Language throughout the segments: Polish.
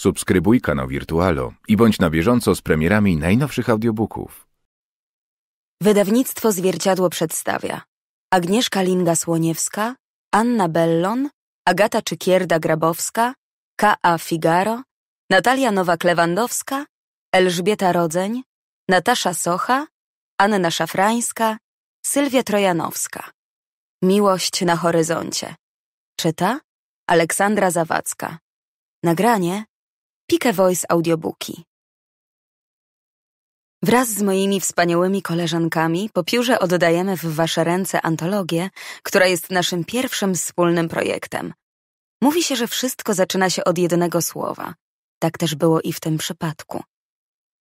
Subskrybuj kanał Wirtualo i bądź na bieżąco z premierami najnowszych audiobooków. Wydawnictwo Zwierciadło przedstawia Agnieszka Linga-Słoniewska, Anna Bellon, Agata Czykierda-Grabowska, K.A. Figaro, Natalia Nowak-Lewandowska, Elżbieta Rodzeń, Natasza Socha, Anna Szafrańska, Sylwia Trojanowska. Miłość na horyzoncie. Czyta Aleksandra Zawadzka. Nagranie Pika Voice Audiobooki. Wraz z moimi wspaniałymi koleżankami po piórze oddajemy w wasze ręce antologię, która jest naszym pierwszym wspólnym projektem. Mówi się, że wszystko zaczyna się od jednego słowa. Tak też było i w tym przypadku.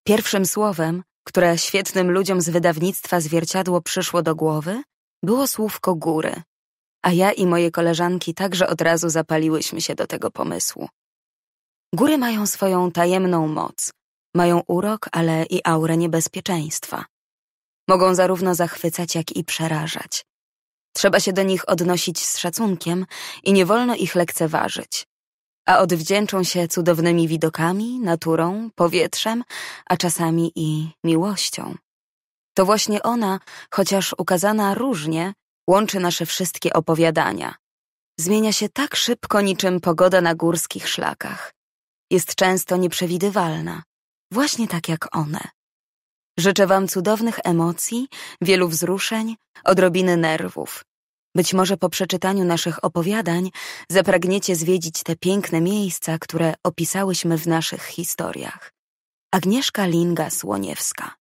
Pierwszym słowem, które świetnym ludziom z wydawnictwa Zwierciadło przyszło do głowy, było słówko góry. A ja i moje koleżanki także od razu zapaliłyśmy się do tego pomysłu. Góry mają swoją tajemną moc. Mają urok, ale i aurę niebezpieczeństwa. Mogą zarówno zachwycać, jak i przerażać. Trzeba się do nich odnosić z szacunkiem i nie wolno ich lekceważyć. A odwdzięczą się cudownymi widokami, naturą, powietrzem, a czasami i miłością. To właśnie ona, chociaż ukazana różnie, łączy nasze wszystkie opowiadania. Zmienia się tak szybko niczym pogoda na górskich szlakach jest często nieprzewidywalna, właśnie tak jak one. Życzę Wam cudownych emocji, wielu wzruszeń, odrobiny nerwów. Być może po przeczytaniu naszych opowiadań zapragniecie zwiedzić te piękne miejsca, które opisałyśmy w naszych historiach. Agnieszka Linga-Słoniewska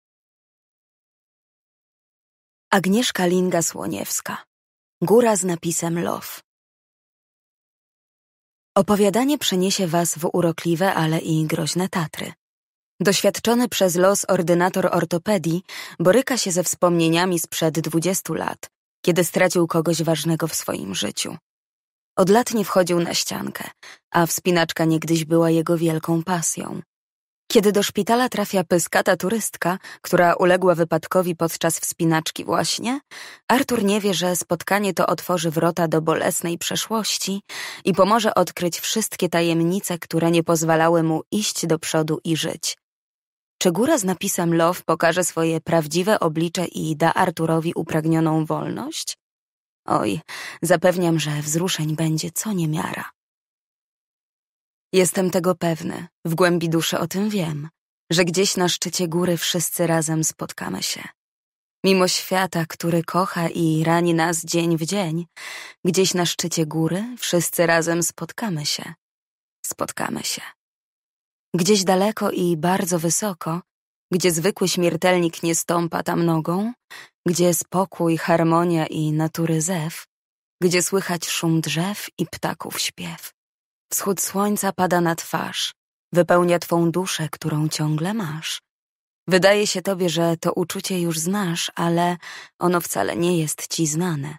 Agnieszka Linga-Słoniewska Góra z napisem Love Opowiadanie przeniesie was w urokliwe, ale i groźne Tatry. Doświadczony przez los ordynator ortopedii boryka się ze wspomnieniami sprzed 20 lat, kiedy stracił kogoś ważnego w swoim życiu. Od lat nie wchodził na ściankę, a wspinaczka niegdyś była jego wielką pasją. Kiedy do szpitala trafia pyskata turystka, która uległa wypadkowi podczas wspinaczki właśnie, Artur nie wie, że spotkanie to otworzy wrota do bolesnej przeszłości i pomoże odkryć wszystkie tajemnice, które nie pozwalały mu iść do przodu i żyć. Czy góra z napisem Love pokaże swoje prawdziwe oblicze i da Arturowi upragnioną wolność? Oj, zapewniam, że wzruszeń będzie co niemiara. Jestem tego pewny, w głębi duszy o tym wiem, że gdzieś na szczycie góry wszyscy razem spotkamy się. Mimo świata, który kocha i rani nas dzień w dzień, gdzieś na szczycie góry wszyscy razem spotkamy się. Spotkamy się. Gdzieś daleko i bardzo wysoko, gdzie zwykły śmiertelnik nie stąpa tam nogą, gdzie spokój, harmonia i natury zew, gdzie słychać szum drzew i ptaków śpiew, Wschód słońca pada na twarz, wypełnia twą duszę, którą ciągle masz. Wydaje się tobie, że to uczucie już znasz, ale ono wcale nie jest ci znane.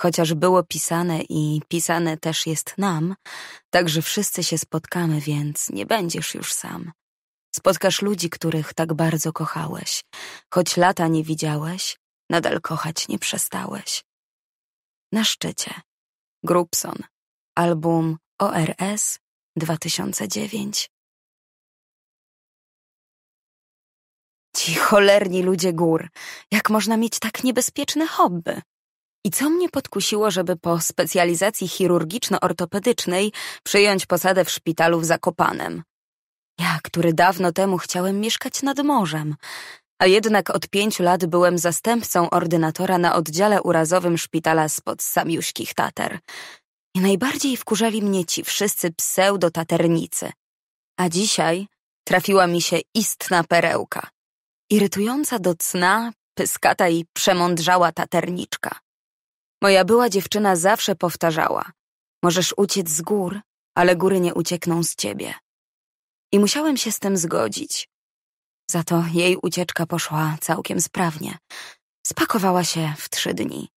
Chociaż było pisane i pisane też jest nam, także wszyscy się spotkamy, więc nie będziesz już sam. Spotkasz ludzi, których tak bardzo kochałeś. Choć lata nie widziałeś, nadal kochać nie przestałeś. Na szczycie. Grubson. Album ORS 2009. Ci cholerni ludzie gór, jak można mieć tak niebezpieczne hobby? I co mnie podkusiło, żeby po specjalizacji chirurgiczno-ortopedycznej przyjąć posadę w szpitalu w Zakopanem? Ja, który dawno temu chciałem mieszkać nad morzem, a jednak od pięciu lat byłem zastępcą ordynatora na oddziale urazowym szpitala spod Samiuśkich Tater. I najbardziej wkurzali mnie ci wszyscy pseudo-taternicy. A dzisiaj trafiła mi się istna perełka. Irytująca do cna, pyskata i przemądrzała taterniczka. Moja była dziewczyna zawsze powtarzała. Możesz uciec z gór, ale góry nie uciekną z ciebie. I musiałem się z tym zgodzić. Za to jej ucieczka poszła całkiem sprawnie. Spakowała się w trzy dni.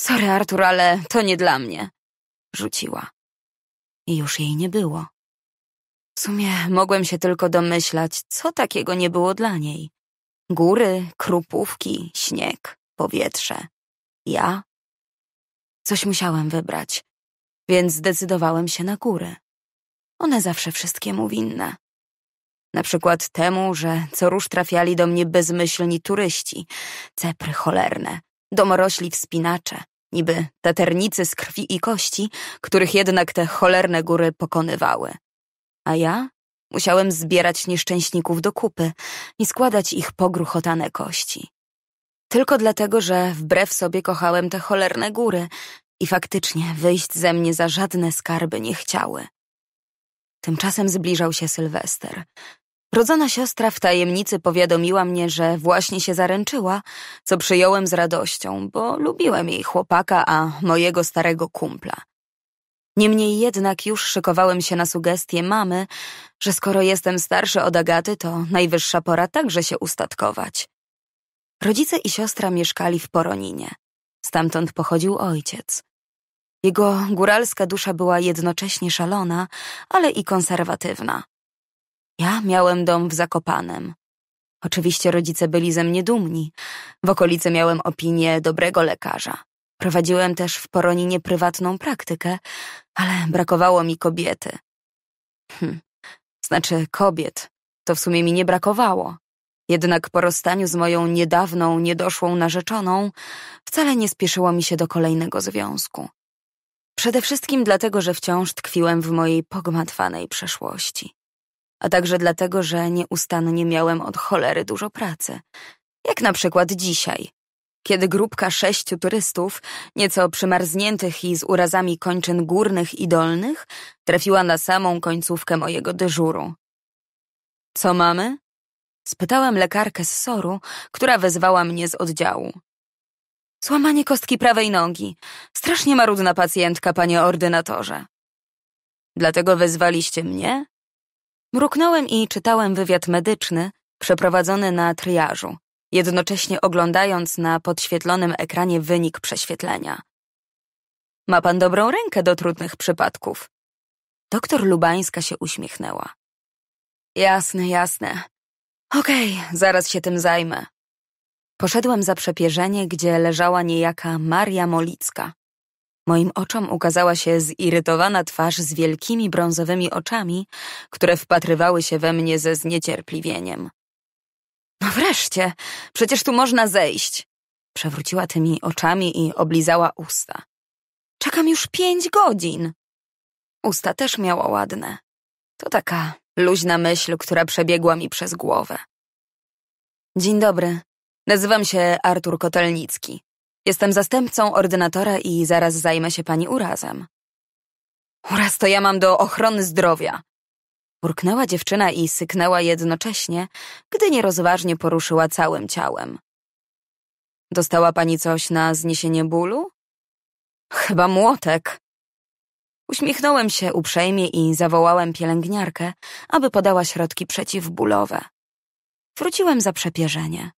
Sorry, Artur, ale to nie dla mnie rzuciła. I już jej nie było. W sumie mogłem się tylko domyślać, co takiego nie było dla niej. Góry, krupówki, śnieg, powietrze. Ja? Coś musiałem wybrać, więc zdecydowałem się na góry. One zawsze wszystkiemu winne. Na przykład temu, że co rusz trafiali do mnie bezmyślni turyści, cepry cholerne, domorośli wspinacze, niby taternicy z krwi i kości, których jednak te cholerne góry pokonywały. A ja musiałem zbierać nieszczęśników do kupy i składać ich pogruchotane kości. Tylko dlatego, że wbrew sobie kochałem te cholerne góry i faktycznie wyjść ze mnie za żadne skarby nie chciały. Tymczasem zbliżał się Sylwester. Rodzona siostra w tajemnicy powiadomiła mnie, że właśnie się zaręczyła, co przyjąłem z radością, bo lubiłem jej chłopaka, a mojego starego kumpla. Niemniej jednak już szykowałem się na sugestie mamy, że skoro jestem starszy od Agaty, to najwyższa pora także się ustatkować. Rodzice i siostra mieszkali w Poroninie. Stamtąd pochodził ojciec. Jego góralska dusza była jednocześnie szalona, ale i konserwatywna. Ja miałem dom w Zakopanem. Oczywiście rodzice byli ze mnie dumni. W okolicy miałem opinię dobrego lekarza. Prowadziłem też w Poroninie prywatną praktykę, ale brakowało mi kobiety. Hm. Znaczy kobiet. To w sumie mi nie brakowało. Jednak po rozstaniu z moją niedawną, niedoszłą narzeczoną wcale nie spieszyło mi się do kolejnego związku. Przede wszystkim dlatego, że wciąż tkwiłem w mojej pogmatwanej przeszłości a także dlatego, że nieustannie miałem od cholery dużo pracy. Jak na przykład dzisiaj, kiedy grupka sześciu turystów, nieco przymarzniętych i z urazami kończyn górnych i dolnych, trafiła na samą końcówkę mojego dyżuru. Co mamy? Spytałem lekarkę z Soru, która wezwała mnie z oddziału. Złamanie kostki prawej nogi. Strasznie marudna pacjentka, panie ordynatorze. Dlatego wezwaliście mnie? Mruknąłem i czytałem wywiad medyczny przeprowadzony na triażu, jednocześnie oglądając na podświetlonym ekranie wynik prześwietlenia. Ma pan dobrą rękę do trudnych przypadków. Doktor Lubańska się uśmiechnęła. Jasne, jasne. Okej, okay, zaraz się tym zajmę. Poszedłem za przepierzenie, gdzie leżała niejaka Maria Molicka, Moim oczom ukazała się zirytowana twarz z wielkimi brązowymi oczami, które wpatrywały się we mnie ze zniecierpliwieniem. No wreszcie, przecież tu można zejść. Przewróciła tymi oczami i oblizała usta. Czekam już pięć godzin. Usta też miała ładne. To taka luźna myśl, która przebiegła mi przez głowę. Dzień dobry. Nazywam się Artur Kotelnicki. Jestem zastępcą ordynatora i zaraz zajmę się pani urazem. Uraz to ja mam do ochrony zdrowia. Burknęła dziewczyna i syknęła jednocześnie, gdy nierozważnie poruszyła całym ciałem. Dostała pani coś na zniesienie bólu? Chyba młotek. Uśmiechnąłem się uprzejmie i zawołałem pielęgniarkę, aby podała środki przeciwbólowe. Wróciłem za przepierzenie.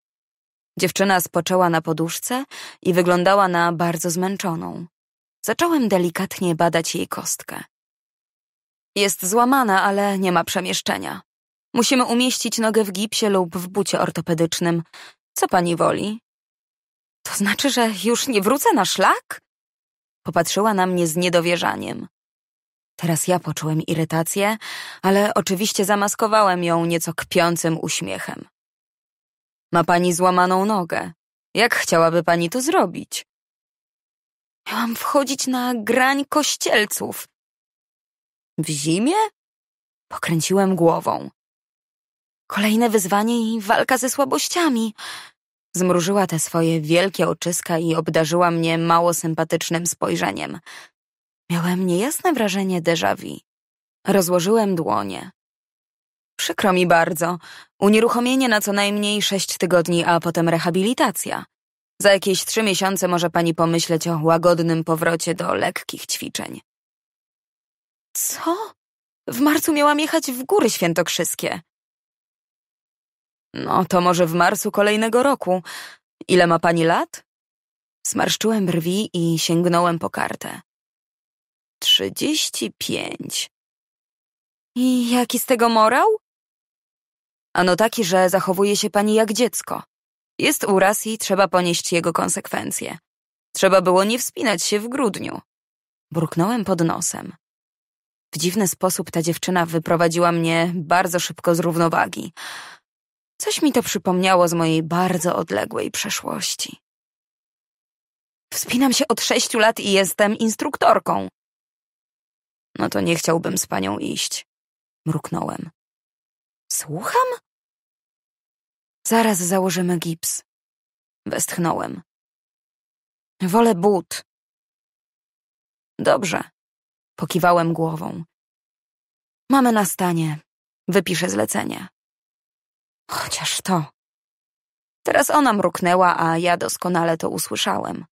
Dziewczyna spoczęła na poduszce i wyglądała na bardzo zmęczoną. Zacząłem delikatnie badać jej kostkę. Jest złamana, ale nie ma przemieszczenia. Musimy umieścić nogę w gipsie lub w bucie ortopedycznym. Co pani woli? To znaczy, że już nie wrócę na szlak? Popatrzyła na mnie z niedowierzaniem. Teraz ja poczułem irytację, ale oczywiście zamaskowałem ją nieco kpiącym uśmiechem. Ma pani złamaną nogę. Jak chciałaby pani to zrobić? Miałam wchodzić na grań kościelców. W zimie? Pokręciłem głową. Kolejne wyzwanie i walka ze słabościami. Zmrużyła te swoje wielkie oczyska i obdarzyła mnie mało sympatycznym spojrzeniem. Miałem niejasne wrażenie déjà vu. Rozłożyłem dłonie. Przykro mi bardzo. Unieruchomienie na co najmniej sześć tygodni, a potem rehabilitacja. Za jakieś trzy miesiące może pani pomyśleć o łagodnym powrocie do lekkich ćwiczeń. Co? W marcu miałam jechać w góry świętokrzyskie. No to może w marcu kolejnego roku. Ile ma pani lat? Zmarszczyłem brwi i sięgnąłem po kartę. Trzydzieści pięć. I jaki z tego morał? Ano taki, że zachowuje się pani jak dziecko. Jest uraz i trzeba ponieść jego konsekwencje. Trzeba było nie wspinać się w grudniu. Burknąłem pod nosem. W dziwny sposób ta dziewczyna wyprowadziła mnie bardzo szybko z równowagi. Coś mi to przypomniało z mojej bardzo odległej przeszłości. Wspinam się od sześciu lat i jestem instruktorką. No to nie chciałbym z panią iść. Mruknąłem. Słucham? Zaraz założymy gips. Westchnąłem. Wolę but. Dobrze. Pokiwałem głową. Mamy na stanie. Wypiszę zlecenie. Chociaż to. Teraz ona mruknęła, a ja doskonale to usłyszałem.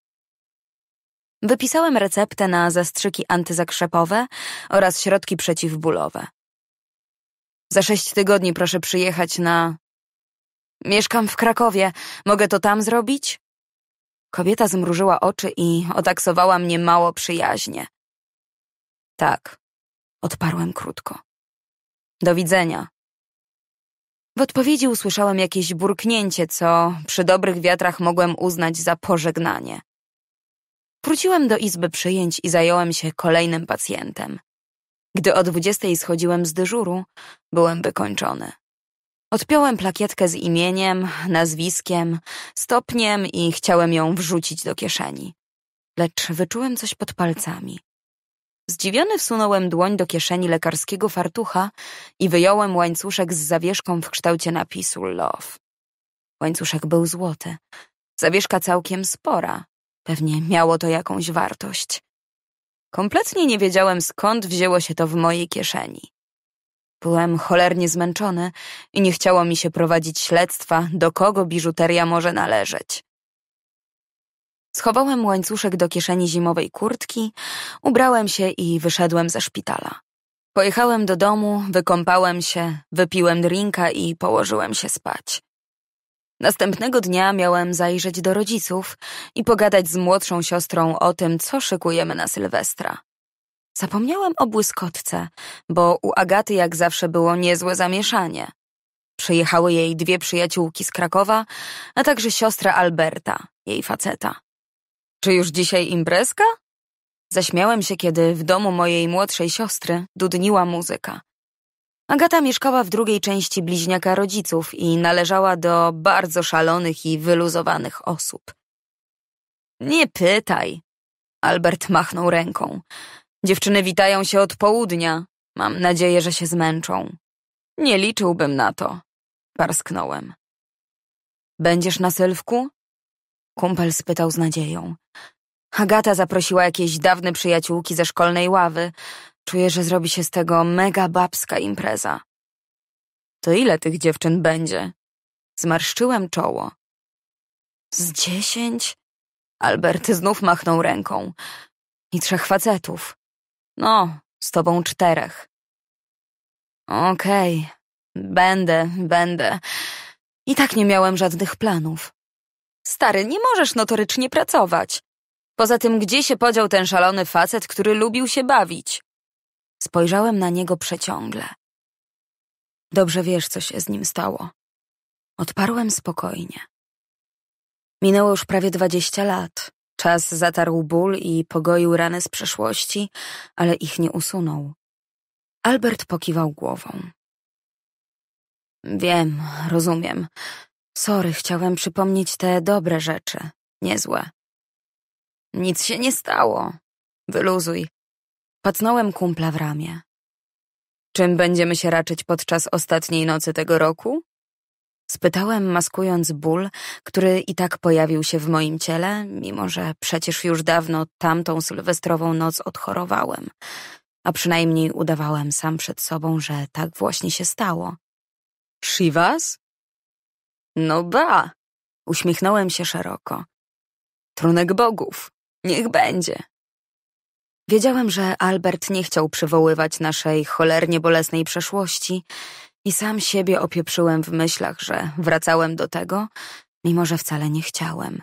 Wypisałem receptę na zastrzyki antyzakrzepowe oraz środki przeciwbólowe. Za sześć tygodni proszę przyjechać na... Mieszkam w Krakowie. Mogę to tam zrobić? Kobieta zmrużyła oczy i otaksowała mnie mało przyjaźnie. Tak, odparłem krótko. Do widzenia. W odpowiedzi usłyszałem jakieś burknięcie, co przy dobrych wiatrach mogłem uznać za pożegnanie. Wróciłem do izby przyjęć i zająłem się kolejnym pacjentem. Gdy o dwudziestej schodziłem z dyżuru, byłem wykończony. Odpiąłem plakietkę z imieniem, nazwiskiem, stopniem i chciałem ją wrzucić do kieszeni. Lecz wyczułem coś pod palcami. Zdziwiony wsunąłem dłoń do kieszeni lekarskiego fartucha i wyjąłem łańcuszek z zawieszką w kształcie napisu Love. Łańcuszek był złoty. Zawieszka całkiem spora. Pewnie miało to jakąś wartość. Kompletnie nie wiedziałem, skąd wzięło się to w mojej kieszeni. Byłem cholernie zmęczony i nie chciało mi się prowadzić śledztwa, do kogo biżuteria może należeć. Schowałem łańcuszek do kieszeni zimowej kurtki, ubrałem się i wyszedłem ze szpitala. Pojechałem do domu, wykąpałem się, wypiłem drinka i położyłem się spać. Następnego dnia miałem zajrzeć do rodziców i pogadać z młodszą siostrą o tym, co szykujemy na Sylwestra. Zapomniałam o błyskotce, bo u Agaty jak zawsze było niezłe zamieszanie. Przyjechały jej dwie przyjaciółki z Krakowa, a także siostra Alberta, jej faceta. Czy już dzisiaj imprezka? Zaśmiałem się, kiedy w domu mojej młodszej siostry dudniła muzyka. Agata mieszkała w drugiej części bliźniaka rodziców i należała do bardzo szalonych i wyluzowanych osób. Nie pytaj. Albert machnął ręką. Dziewczyny witają się od południa. Mam nadzieję, że się zmęczą. Nie liczyłbym na to. Parsknąłem. Będziesz na sylwku? Kumpel spytał z nadzieją. Agata zaprosiła jakieś dawne przyjaciółki ze szkolnej ławy. Czuję, że zrobi się z tego mega babska impreza. To ile tych dziewczyn będzie? Zmarszczyłem czoło. Z dziesięć? Alberty znów machnął ręką. I trzech facetów. No, z tobą czterech. Okej, okay. będę, będę. I tak nie miałem żadnych planów. Stary, nie możesz notorycznie pracować. Poza tym, gdzie się podział ten szalony facet, który lubił się bawić? Spojrzałem na niego przeciągle. Dobrze wiesz, co się z nim stało. Odparłem spokojnie. Minęło już prawie dwadzieścia lat. Czas zatarł ból i pogoił rany z przeszłości, ale ich nie usunął. Albert pokiwał głową. Wiem, rozumiem. Sorry, chciałem przypomnieć te dobre rzeczy, niezłe. Nic się nie stało. Wyluzuj. Pacnąłem kumpla w ramię. Czym będziemy się raczyć podczas ostatniej nocy tego roku? Spytałem, maskując ból, który i tak pojawił się w moim ciele, mimo że przecież już dawno tamtą sylwestrową noc odchorowałem, a przynajmniej udawałem sam przed sobą, że tak właśnie się stało. Shivas? No ba! Uśmiechnąłem się szeroko. Trunek bogów. Niech będzie. Wiedziałem, że Albert nie chciał przywoływać naszej cholernie bolesnej przeszłości i sam siebie opieprzyłem w myślach, że wracałem do tego, mimo że wcale nie chciałem.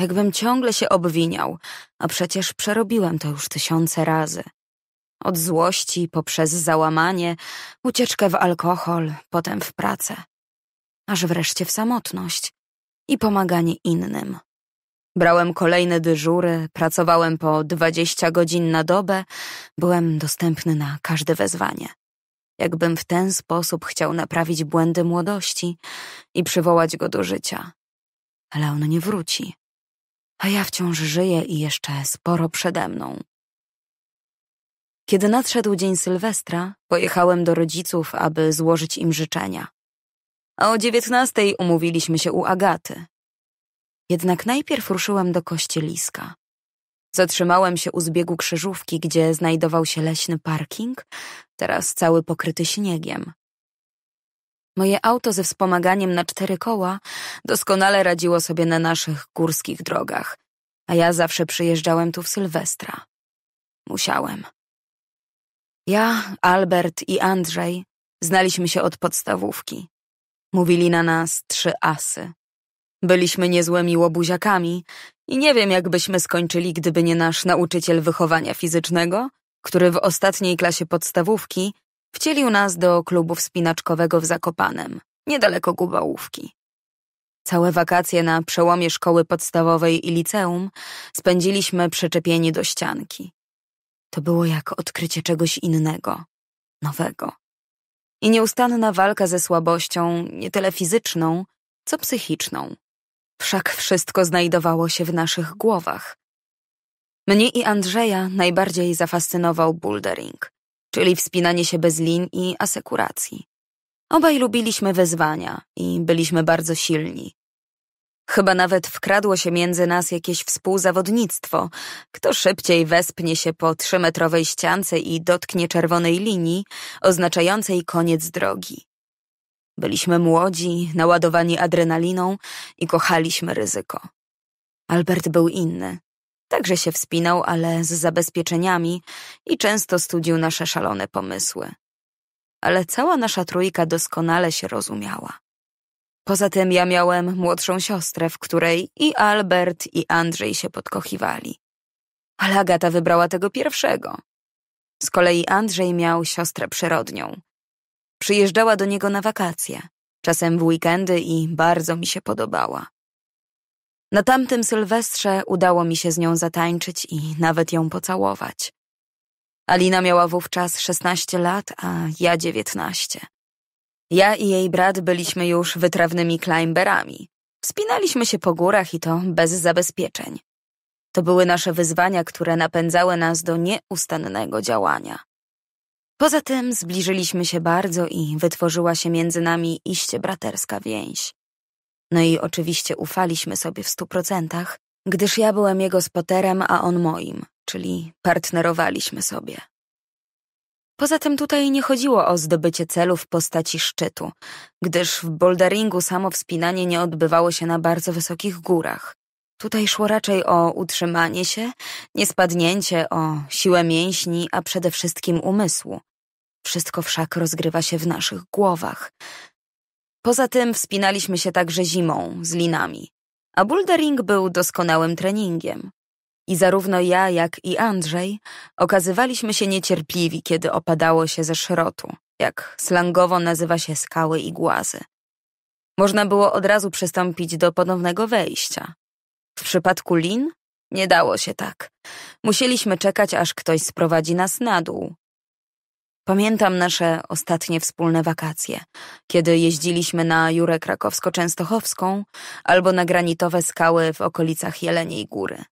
Jakbym ciągle się obwiniał, a przecież przerobiłem to już tysiące razy. Od złości, poprzez załamanie, ucieczkę w alkohol, potem w pracę. Aż wreszcie w samotność i pomaganie innym. Brałem kolejne dyżury, pracowałem po 20 godzin na dobę, byłem dostępny na każde wezwanie. Jakbym w ten sposób chciał naprawić błędy młodości i przywołać go do życia. Ale on nie wróci. A ja wciąż żyję i jeszcze sporo przede mną. Kiedy nadszedł dzień Sylwestra, pojechałem do rodziców, aby złożyć im życzenia. A o dziewiętnastej umówiliśmy się u Agaty, jednak najpierw ruszyłem do kościeliska. Zatrzymałem się u zbiegu krzyżówki, gdzie znajdował się leśny parking, teraz cały pokryty śniegiem. Moje auto ze wspomaganiem na cztery koła doskonale radziło sobie na naszych górskich drogach, a ja zawsze przyjeżdżałem tu w Sylwestra. Musiałem. Ja, Albert i Andrzej znaliśmy się od podstawówki. Mówili na nas trzy asy. Byliśmy niezłymi łobuziakami i nie wiem, jak byśmy skończyli, gdyby nie nasz nauczyciel wychowania fizycznego, który w ostatniej klasie podstawówki wcielił nas do klubu wspinaczkowego w Zakopanem, niedaleko Gubałówki. Całe wakacje na przełomie szkoły podstawowej i liceum spędziliśmy przyczepieni do ścianki. To było jak odkrycie czegoś innego, nowego. I nieustanna walka ze słabością, nie tyle fizyczną, co psychiczną, wszak wszystko znajdowało się w naszych głowach. Mnie i Andrzeja najbardziej zafascynował bouldering, czyli wspinanie się bez lin i asekuracji. Obaj lubiliśmy wyzwania i byliśmy bardzo silni. Chyba nawet wkradło się między nas jakieś współzawodnictwo. Kto szybciej wespnie się po trzymetrowej ściance i dotknie czerwonej linii, oznaczającej koniec drogi. Byliśmy młodzi, naładowani adrenaliną i kochaliśmy ryzyko. Albert był inny. Także się wspinał, ale z zabezpieczeniami i często studził nasze szalone pomysły. Ale cała nasza trójka doskonale się rozumiała. Poza tym ja miałem młodszą siostrę, w której i Albert, i Andrzej się podkochiwali. Ale Agata wybrała tego pierwszego. Z kolei Andrzej miał siostrę przyrodnią, Przyjeżdżała do niego na wakacje, czasem w weekendy i bardzo mi się podobała. Na tamtym Sylwestrze udało mi się z nią zatańczyć i nawet ją pocałować. Alina miała wówczas 16 lat, a ja 19. Ja i jej brat byliśmy już wytrawnymi climberami. Wspinaliśmy się po górach i to bez zabezpieczeń. To były nasze wyzwania, które napędzały nas do nieustannego działania. Poza tym zbliżyliśmy się bardzo i wytworzyła się między nami iście braterska więź. No i oczywiście ufaliśmy sobie w stu procentach, gdyż ja byłem jego spoterem, a on moim, czyli partnerowaliśmy sobie. Poza tym tutaj nie chodziło o zdobycie celu w postaci szczytu, gdyż w boulderingu samo wspinanie nie odbywało się na bardzo wysokich górach. Tutaj szło raczej o utrzymanie się, niespadnięcie, o siłę mięśni, a przede wszystkim umysłu. Wszystko wszak rozgrywa się w naszych głowach. Poza tym wspinaliśmy się także zimą, z linami. A bouldering był doskonałym treningiem. I zarówno ja, jak i Andrzej okazywaliśmy się niecierpliwi, kiedy opadało się ze szrotu, jak slangowo nazywa się skały i głazy. Można było od razu przystąpić do ponownego wejścia. W przypadku lin nie dało się tak. Musieliśmy czekać, aż ktoś sprowadzi nas na dół, Pamiętam nasze ostatnie wspólne wakacje, kiedy jeździliśmy na Jurę Krakowsko-Częstochowską albo na granitowe skały w okolicach Jeleniej Góry.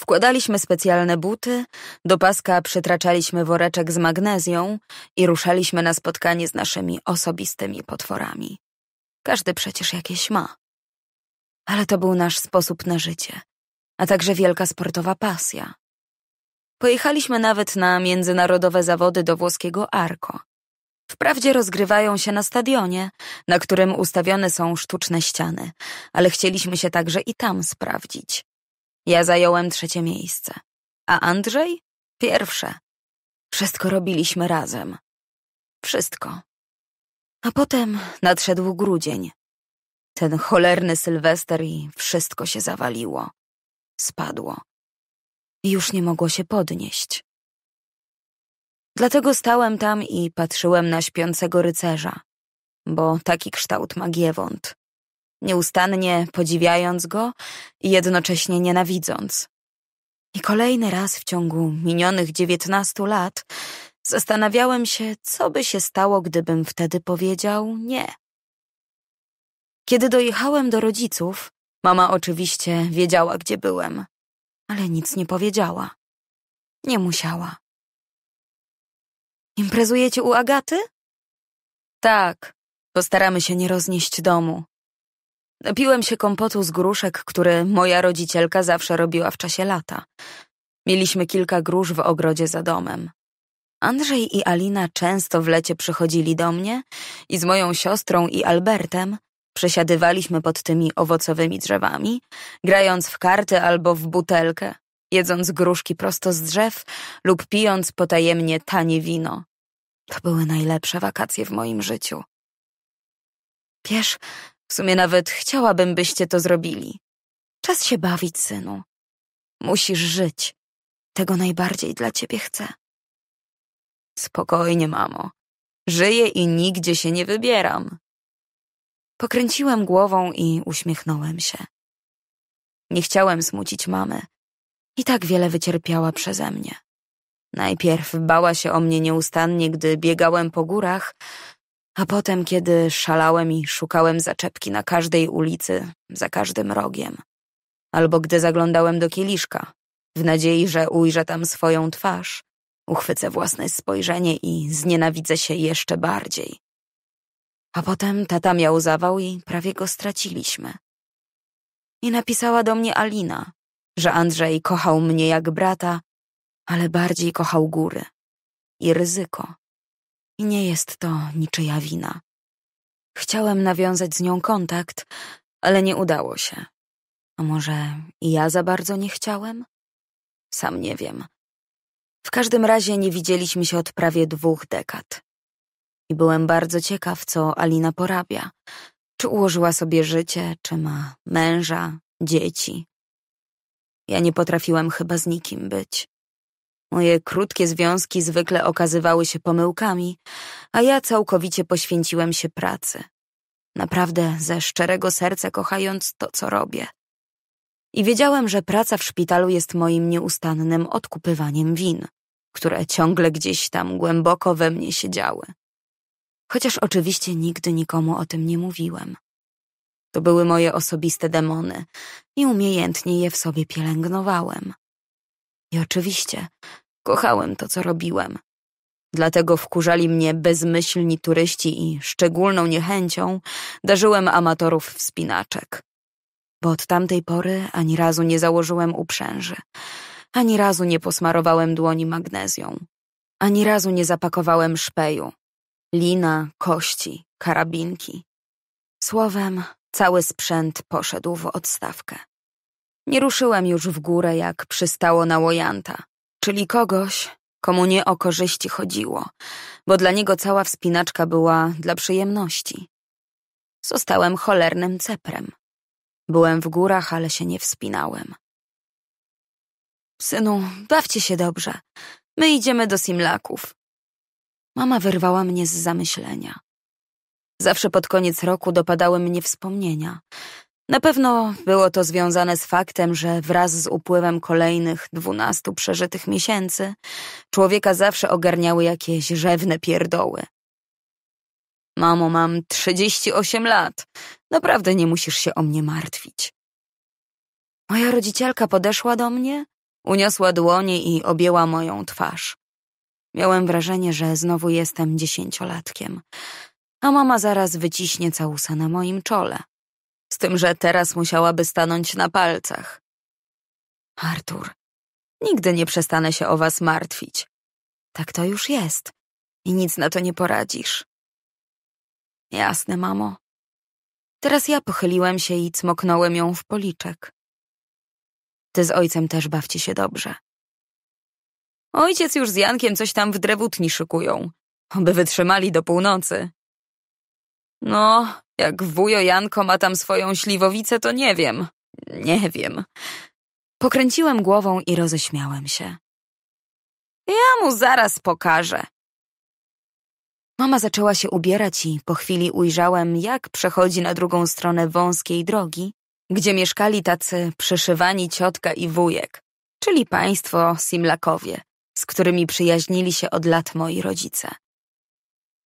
Wkładaliśmy specjalne buty, do paska przytraczaliśmy woreczek z magnezją i ruszaliśmy na spotkanie z naszymi osobistymi potworami. Każdy przecież jakieś ma. Ale to był nasz sposób na życie, a także wielka sportowa pasja. Pojechaliśmy nawet na międzynarodowe zawody do włoskiego Arco. Wprawdzie rozgrywają się na stadionie, na którym ustawione są sztuczne ściany, ale chcieliśmy się także i tam sprawdzić. Ja zająłem trzecie miejsce, a Andrzej pierwsze. Wszystko robiliśmy razem. Wszystko. A potem nadszedł grudzień. Ten cholerny Sylwester i wszystko się zawaliło. Spadło. Już nie mogło się podnieść. Dlatego stałem tam i patrzyłem na śpiącego rycerza, bo taki kształt ma Giewont. Nieustannie podziwiając go i jednocześnie nienawidząc. I kolejny raz w ciągu minionych dziewiętnastu lat zastanawiałem się, co by się stało, gdybym wtedy powiedział nie. Kiedy dojechałem do rodziców, mama oczywiście wiedziała, gdzie byłem ale nic nie powiedziała. Nie musiała. Imprezujecie u Agaty? Tak, postaramy się nie roznieść domu. Napiłem się kompotu z gruszek, który moja rodzicielka zawsze robiła w czasie lata. Mieliśmy kilka grusz w ogrodzie za domem. Andrzej i Alina często w lecie przychodzili do mnie i z moją siostrą i Albertem Przesiadywaliśmy pod tymi owocowymi drzewami, grając w karty albo w butelkę, jedząc gruszki prosto z drzew lub pijąc potajemnie tanie wino. To były najlepsze wakacje w moim życiu. Wiesz, w sumie nawet chciałabym, byście to zrobili. Czas się bawić, synu. Musisz żyć. Tego najbardziej dla ciebie chcę. Spokojnie, mamo. Żyję i nigdzie się nie wybieram. Pokręciłem głową i uśmiechnąłem się. Nie chciałem smucić mamy. I tak wiele wycierpiała przeze mnie. Najpierw bała się o mnie nieustannie, gdy biegałem po górach, a potem, kiedy szalałem i szukałem zaczepki na każdej ulicy, za każdym rogiem, albo gdy zaglądałem do kieliszka, w nadziei, że ujrzę tam swoją twarz, uchwycę własne spojrzenie i znienawidzę się jeszcze bardziej. A potem tata miał zawał i prawie go straciliśmy. I napisała do mnie Alina, że Andrzej kochał mnie jak brata, ale bardziej kochał góry i ryzyko. I nie jest to niczyja wina. Chciałem nawiązać z nią kontakt, ale nie udało się. A może i ja za bardzo nie chciałem? Sam nie wiem. W każdym razie nie widzieliśmy się od prawie dwóch dekad i byłem bardzo ciekaw, co Alina porabia. Czy ułożyła sobie życie, czy ma męża, dzieci. Ja nie potrafiłem chyba z nikim być. Moje krótkie związki zwykle okazywały się pomyłkami, a ja całkowicie poświęciłem się pracy. Naprawdę ze szczerego serca kochając to, co robię. I wiedziałem, że praca w szpitalu jest moim nieustannym odkupywaniem win, które ciągle gdzieś tam głęboko we mnie siedziały chociaż oczywiście nigdy nikomu o tym nie mówiłem. To były moje osobiste demony i umiejętnie je w sobie pielęgnowałem. I oczywiście kochałem to, co robiłem. Dlatego wkurzali mnie bezmyślni turyści i szczególną niechęcią darzyłem amatorów wspinaczek. Bo od tamtej pory ani razu nie założyłem uprzęży, ani razu nie posmarowałem dłoni magnezją, ani razu nie zapakowałem szpeju, Lina, kości, karabinki. Słowem, cały sprzęt poszedł w odstawkę. Nie ruszyłem już w górę, jak przystało na łojanta, czyli kogoś, komu nie o korzyści chodziło, bo dla niego cała wspinaczka była dla przyjemności. Zostałem cholernym ceprem. Byłem w górach, ale się nie wspinałem. Synu, bawcie się dobrze. My idziemy do Simlaków. Mama wyrwała mnie z zamyślenia. Zawsze pod koniec roku dopadały mnie wspomnienia. Na pewno było to związane z faktem, że wraz z upływem kolejnych dwunastu przeżytych miesięcy człowieka zawsze ogarniały jakieś rzewne pierdoły. Mamo, mam 38 lat. Naprawdę nie musisz się o mnie martwić. Moja rodzicielka podeszła do mnie, uniosła dłonie i objęła moją twarz. Miałem wrażenie, że znowu jestem dziesięciolatkiem, a mama zaraz wyciśnie całusa na moim czole. Z tym, że teraz musiałaby stanąć na palcach. Artur, nigdy nie przestanę się o was martwić. Tak to już jest i nic na to nie poradzisz. Jasne, mamo. Teraz ja pochyliłem się i cmoknąłem ją w policzek. Ty z ojcem też bawcie się dobrze. Ojciec już z Jankiem coś tam w drewutni szykują. Oby wytrzymali do północy. No, jak wujo Janko ma tam swoją śliwowicę, to nie wiem. Nie wiem. Pokręciłem głową i roześmiałem się. Ja mu zaraz pokażę. Mama zaczęła się ubierać i po chwili ujrzałem, jak przechodzi na drugą stronę wąskiej drogi, gdzie mieszkali tacy przyszywani ciotka i wujek, czyli państwo Simlakowie którymi przyjaźnili się od lat moi rodzice.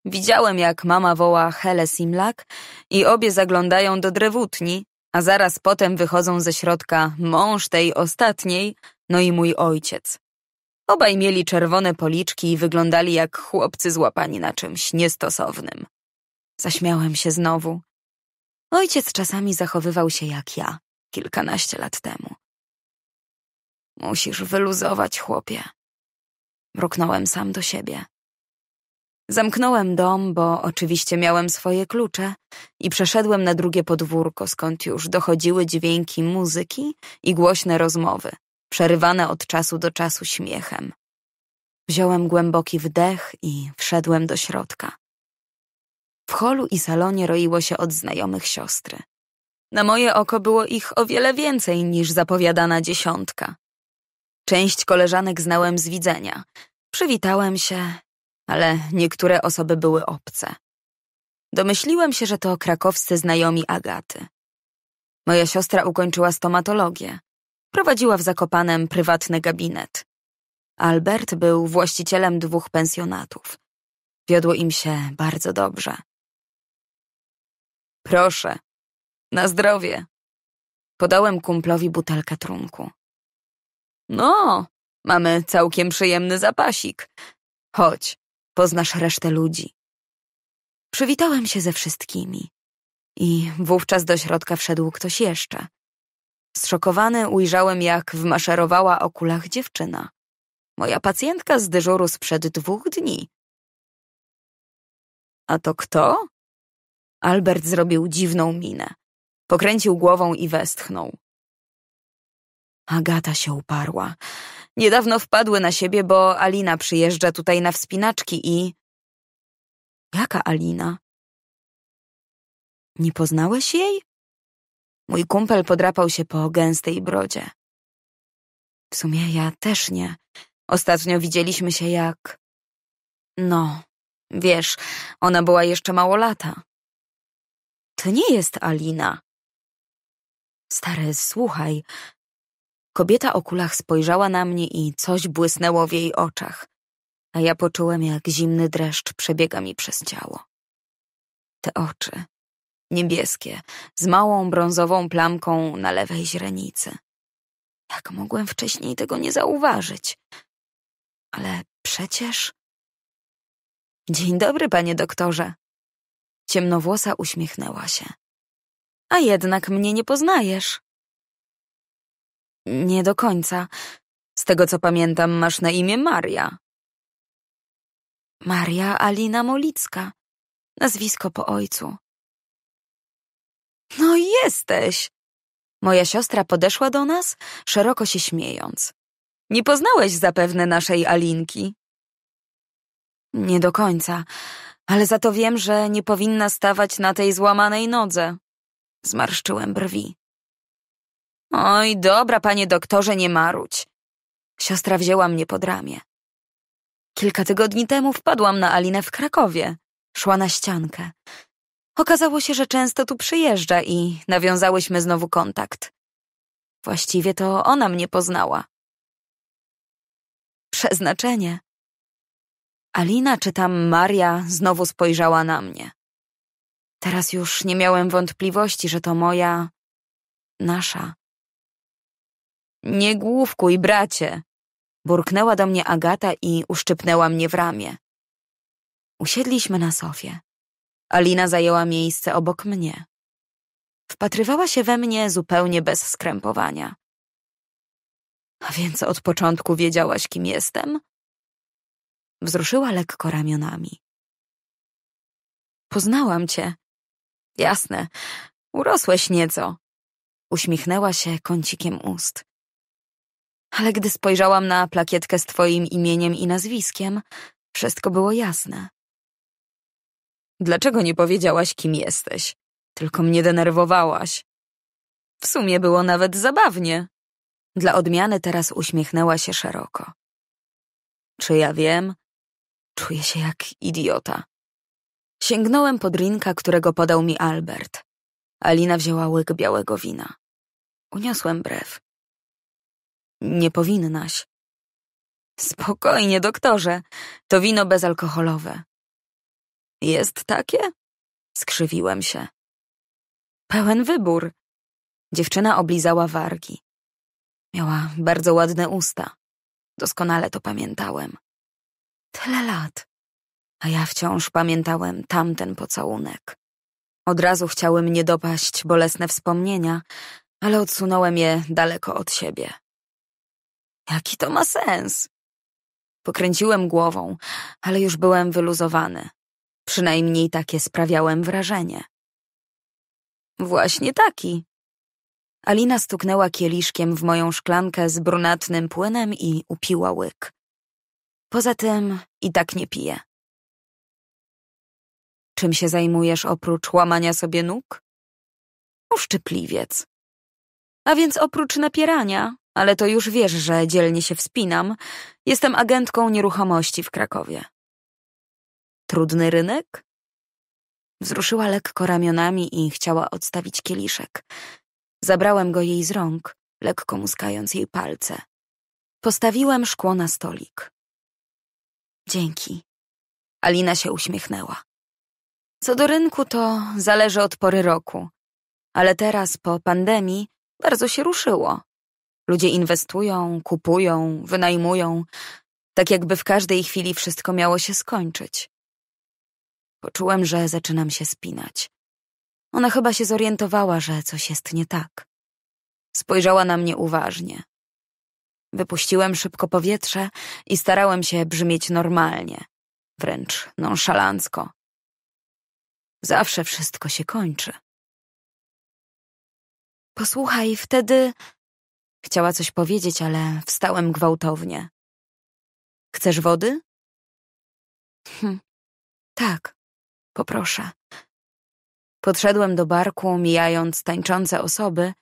Widziałem, jak mama woła Hele Simlak i obie zaglądają do drewutni, a zaraz potem wychodzą ze środka mąż tej ostatniej, no i mój ojciec. Obaj mieli czerwone policzki i wyglądali jak chłopcy złapani na czymś niestosownym. Zaśmiałem się znowu. Ojciec czasami zachowywał się jak ja, kilkanaście lat temu. Musisz wyluzować, chłopie, mruknąłem sam do siebie. Zamknąłem dom, bo oczywiście miałem swoje klucze i przeszedłem na drugie podwórko, skąd już dochodziły dźwięki muzyki i głośne rozmowy, przerywane od czasu do czasu śmiechem. Wziąłem głęboki wdech i wszedłem do środka. W holu i salonie roiło się od znajomych siostry. Na moje oko było ich o wiele więcej niż zapowiadana dziesiątka. Część koleżanek znałem z widzenia. Przywitałem się, ale niektóre osoby były obce. Domyśliłem się, że to krakowscy znajomi Agaty. Moja siostra ukończyła stomatologię. Prowadziła w Zakopanem prywatny gabinet. Albert był właścicielem dwóch pensjonatów. Wiodło im się bardzo dobrze. Proszę, na zdrowie. Podałem kumplowi butelkę trunku. No, mamy całkiem przyjemny zapasik. Chodź, poznasz resztę ludzi. Przywitałem się ze wszystkimi. I wówczas do środka wszedł ktoś jeszcze. Zszokowany ujrzałem, jak wmaszerowała o kulach dziewczyna. Moja pacjentka z dyżuru sprzed dwóch dni. A to kto? Albert zrobił dziwną minę. Pokręcił głową i westchnął. Agata się uparła. Niedawno wpadły na siebie, bo Alina przyjeżdża tutaj na wspinaczki i... Jaka Alina? Nie poznałeś jej? Mój kumpel podrapał się po gęstej brodzie. W sumie ja też nie. Ostatnio widzieliśmy się jak... No, wiesz, ona była jeszcze mało lata. To nie jest Alina. Stary, słuchaj, Kobieta o kulach spojrzała na mnie i coś błysnęło w jej oczach, a ja poczułem, jak zimny dreszcz przebiega mi przez ciało. Te oczy, niebieskie, z małą brązową plamką na lewej źrenicy. Jak mogłem wcześniej tego nie zauważyć? Ale przecież... Dzień dobry, panie doktorze. Ciemnowłosa uśmiechnęła się. A jednak mnie nie poznajesz. Nie do końca. Z tego co pamiętam, masz na imię Maria. Maria Alina Molicka. Nazwisko po ojcu. No jesteś! Moja siostra podeszła do nas, szeroko się śmiejąc. Nie poznałeś zapewne naszej Alinki. Nie do końca, ale za to wiem, że nie powinna stawać na tej złamanej nodze. Zmarszczyłem brwi. Oj, dobra, panie doktorze, nie marudź. Siostra wzięła mnie pod ramię. Kilka tygodni temu wpadłam na Alinę w Krakowie. Szła na ściankę. Okazało się, że często tu przyjeżdża i nawiązałyśmy znowu kontakt. Właściwie to ona mnie poznała. Przeznaczenie. Alina czy tam Maria znowu spojrzała na mnie. Teraz już nie miałem wątpliwości, że to moja, nasza nie główkuj, bracie! Burknęła do mnie Agata i uszczypnęła mnie w ramię. Usiedliśmy na sofie. Alina zajęła miejsce obok mnie. Wpatrywała się we mnie zupełnie bez skrępowania. A więc od początku wiedziałaś, kim jestem? Wzruszyła lekko ramionami. Poznałam cię. Jasne, urosłeś nieco. Uśmiechnęła się kącikiem ust ale gdy spojrzałam na plakietkę z twoim imieniem i nazwiskiem, wszystko było jasne. Dlaczego nie powiedziałaś, kim jesteś? Tylko mnie denerwowałaś. W sumie było nawet zabawnie. Dla odmiany teraz uśmiechnęła się szeroko. Czy ja wiem? Czuję się jak idiota. Sięgnąłem po drinka, którego podał mi Albert. Alina wzięła łyk białego wina. Uniosłem brew. Nie powinnaś. Spokojnie, doktorze. To wino bezalkoholowe. Jest takie? Skrzywiłem się. Pełen wybór. Dziewczyna oblizała wargi. Miała bardzo ładne usta. Doskonale to pamiętałem. Tyle lat. A ja wciąż pamiętałem tamten pocałunek. Od razu chciały mnie dopaść bolesne wspomnienia, ale odsunąłem je daleko od siebie. Jaki to ma sens? Pokręciłem głową, ale już byłem wyluzowany. Przynajmniej takie sprawiałem wrażenie. Właśnie taki. Alina stuknęła kieliszkiem w moją szklankę z brunatnym płynem i upiła łyk. Poza tym i tak nie piję. Czym się zajmujesz oprócz łamania sobie nóg? Uszczypliwiec. A więc oprócz napierania, ale to już wiesz, że dzielnie się wspinam. Jestem agentką nieruchomości w Krakowie. Trudny rynek? Wzruszyła lekko ramionami i chciała odstawić kieliszek. Zabrałem go jej z rąk, lekko muskając jej palce. Postawiłem szkło na stolik. Dzięki. Alina się uśmiechnęła. Co do rynku, to zależy od pory roku. Ale teraz, po pandemii, bardzo się ruszyło. Ludzie inwestują, kupują, wynajmują, tak jakby w każdej chwili wszystko miało się skończyć. Poczułem, że zaczynam się spinać. Ona chyba się zorientowała, że coś jest nie tak. Spojrzała na mnie uważnie. Wypuściłem szybko powietrze i starałem się brzmieć normalnie, wręcz nonszalancko. Zawsze wszystko się kończy. Posłuchaj, wtedy Chciała coś powiedzieć, ale wstałem gwałtownie. Chcesz wody? Hm. Tak, poproszę. Podszedłem do barku, mijając tańczące osoby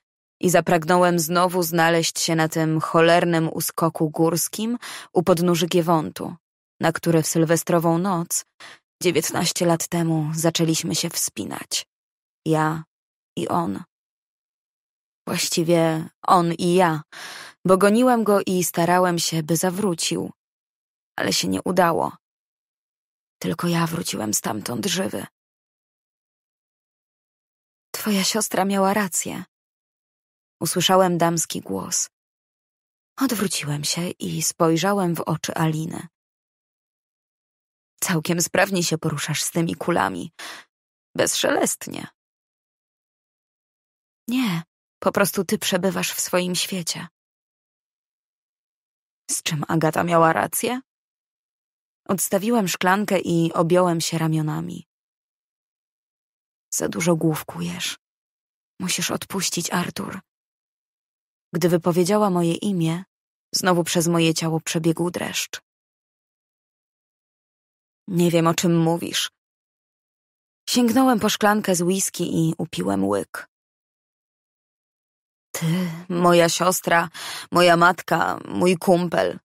i zapragnąłem znowu znaleźć się na tym cholernym uskoku górskim u podnóży Giewontu, na który w sylwestrową noc, dziewiętnaście lat temu, zaczęliśmy się wspinać. Ja i on. Właściwie on i ja, bo goniłem go i starałem się, by zawrócił. Ale się nie udało. Tylko ja wróciłem stamtąd żywy. Twoja siostra miała rację. Usłyszałem damski głos. Odwróciłem się i spojrzałem w oczy Aliny. Całkiem sprawnie się poruszasz z tymi kulami. Bezszelestnie. Nie, po prostu ty przebywasz w swoim świecie. Z czym Agata miała rację? Odstawiłem szklankę i objąłem się ramionami. Za dużo główkujesz. Musisz odpuścić, Artur. Gdy wypowiedziała moje imię, znowu przez moje ciało przebiegł dreszcz. Nie wiem, o czym mówisz. Sięgnąłem po szklankę z whisky i upiłem łyk. Ty, moja siostra, moja matka, mój kumpel.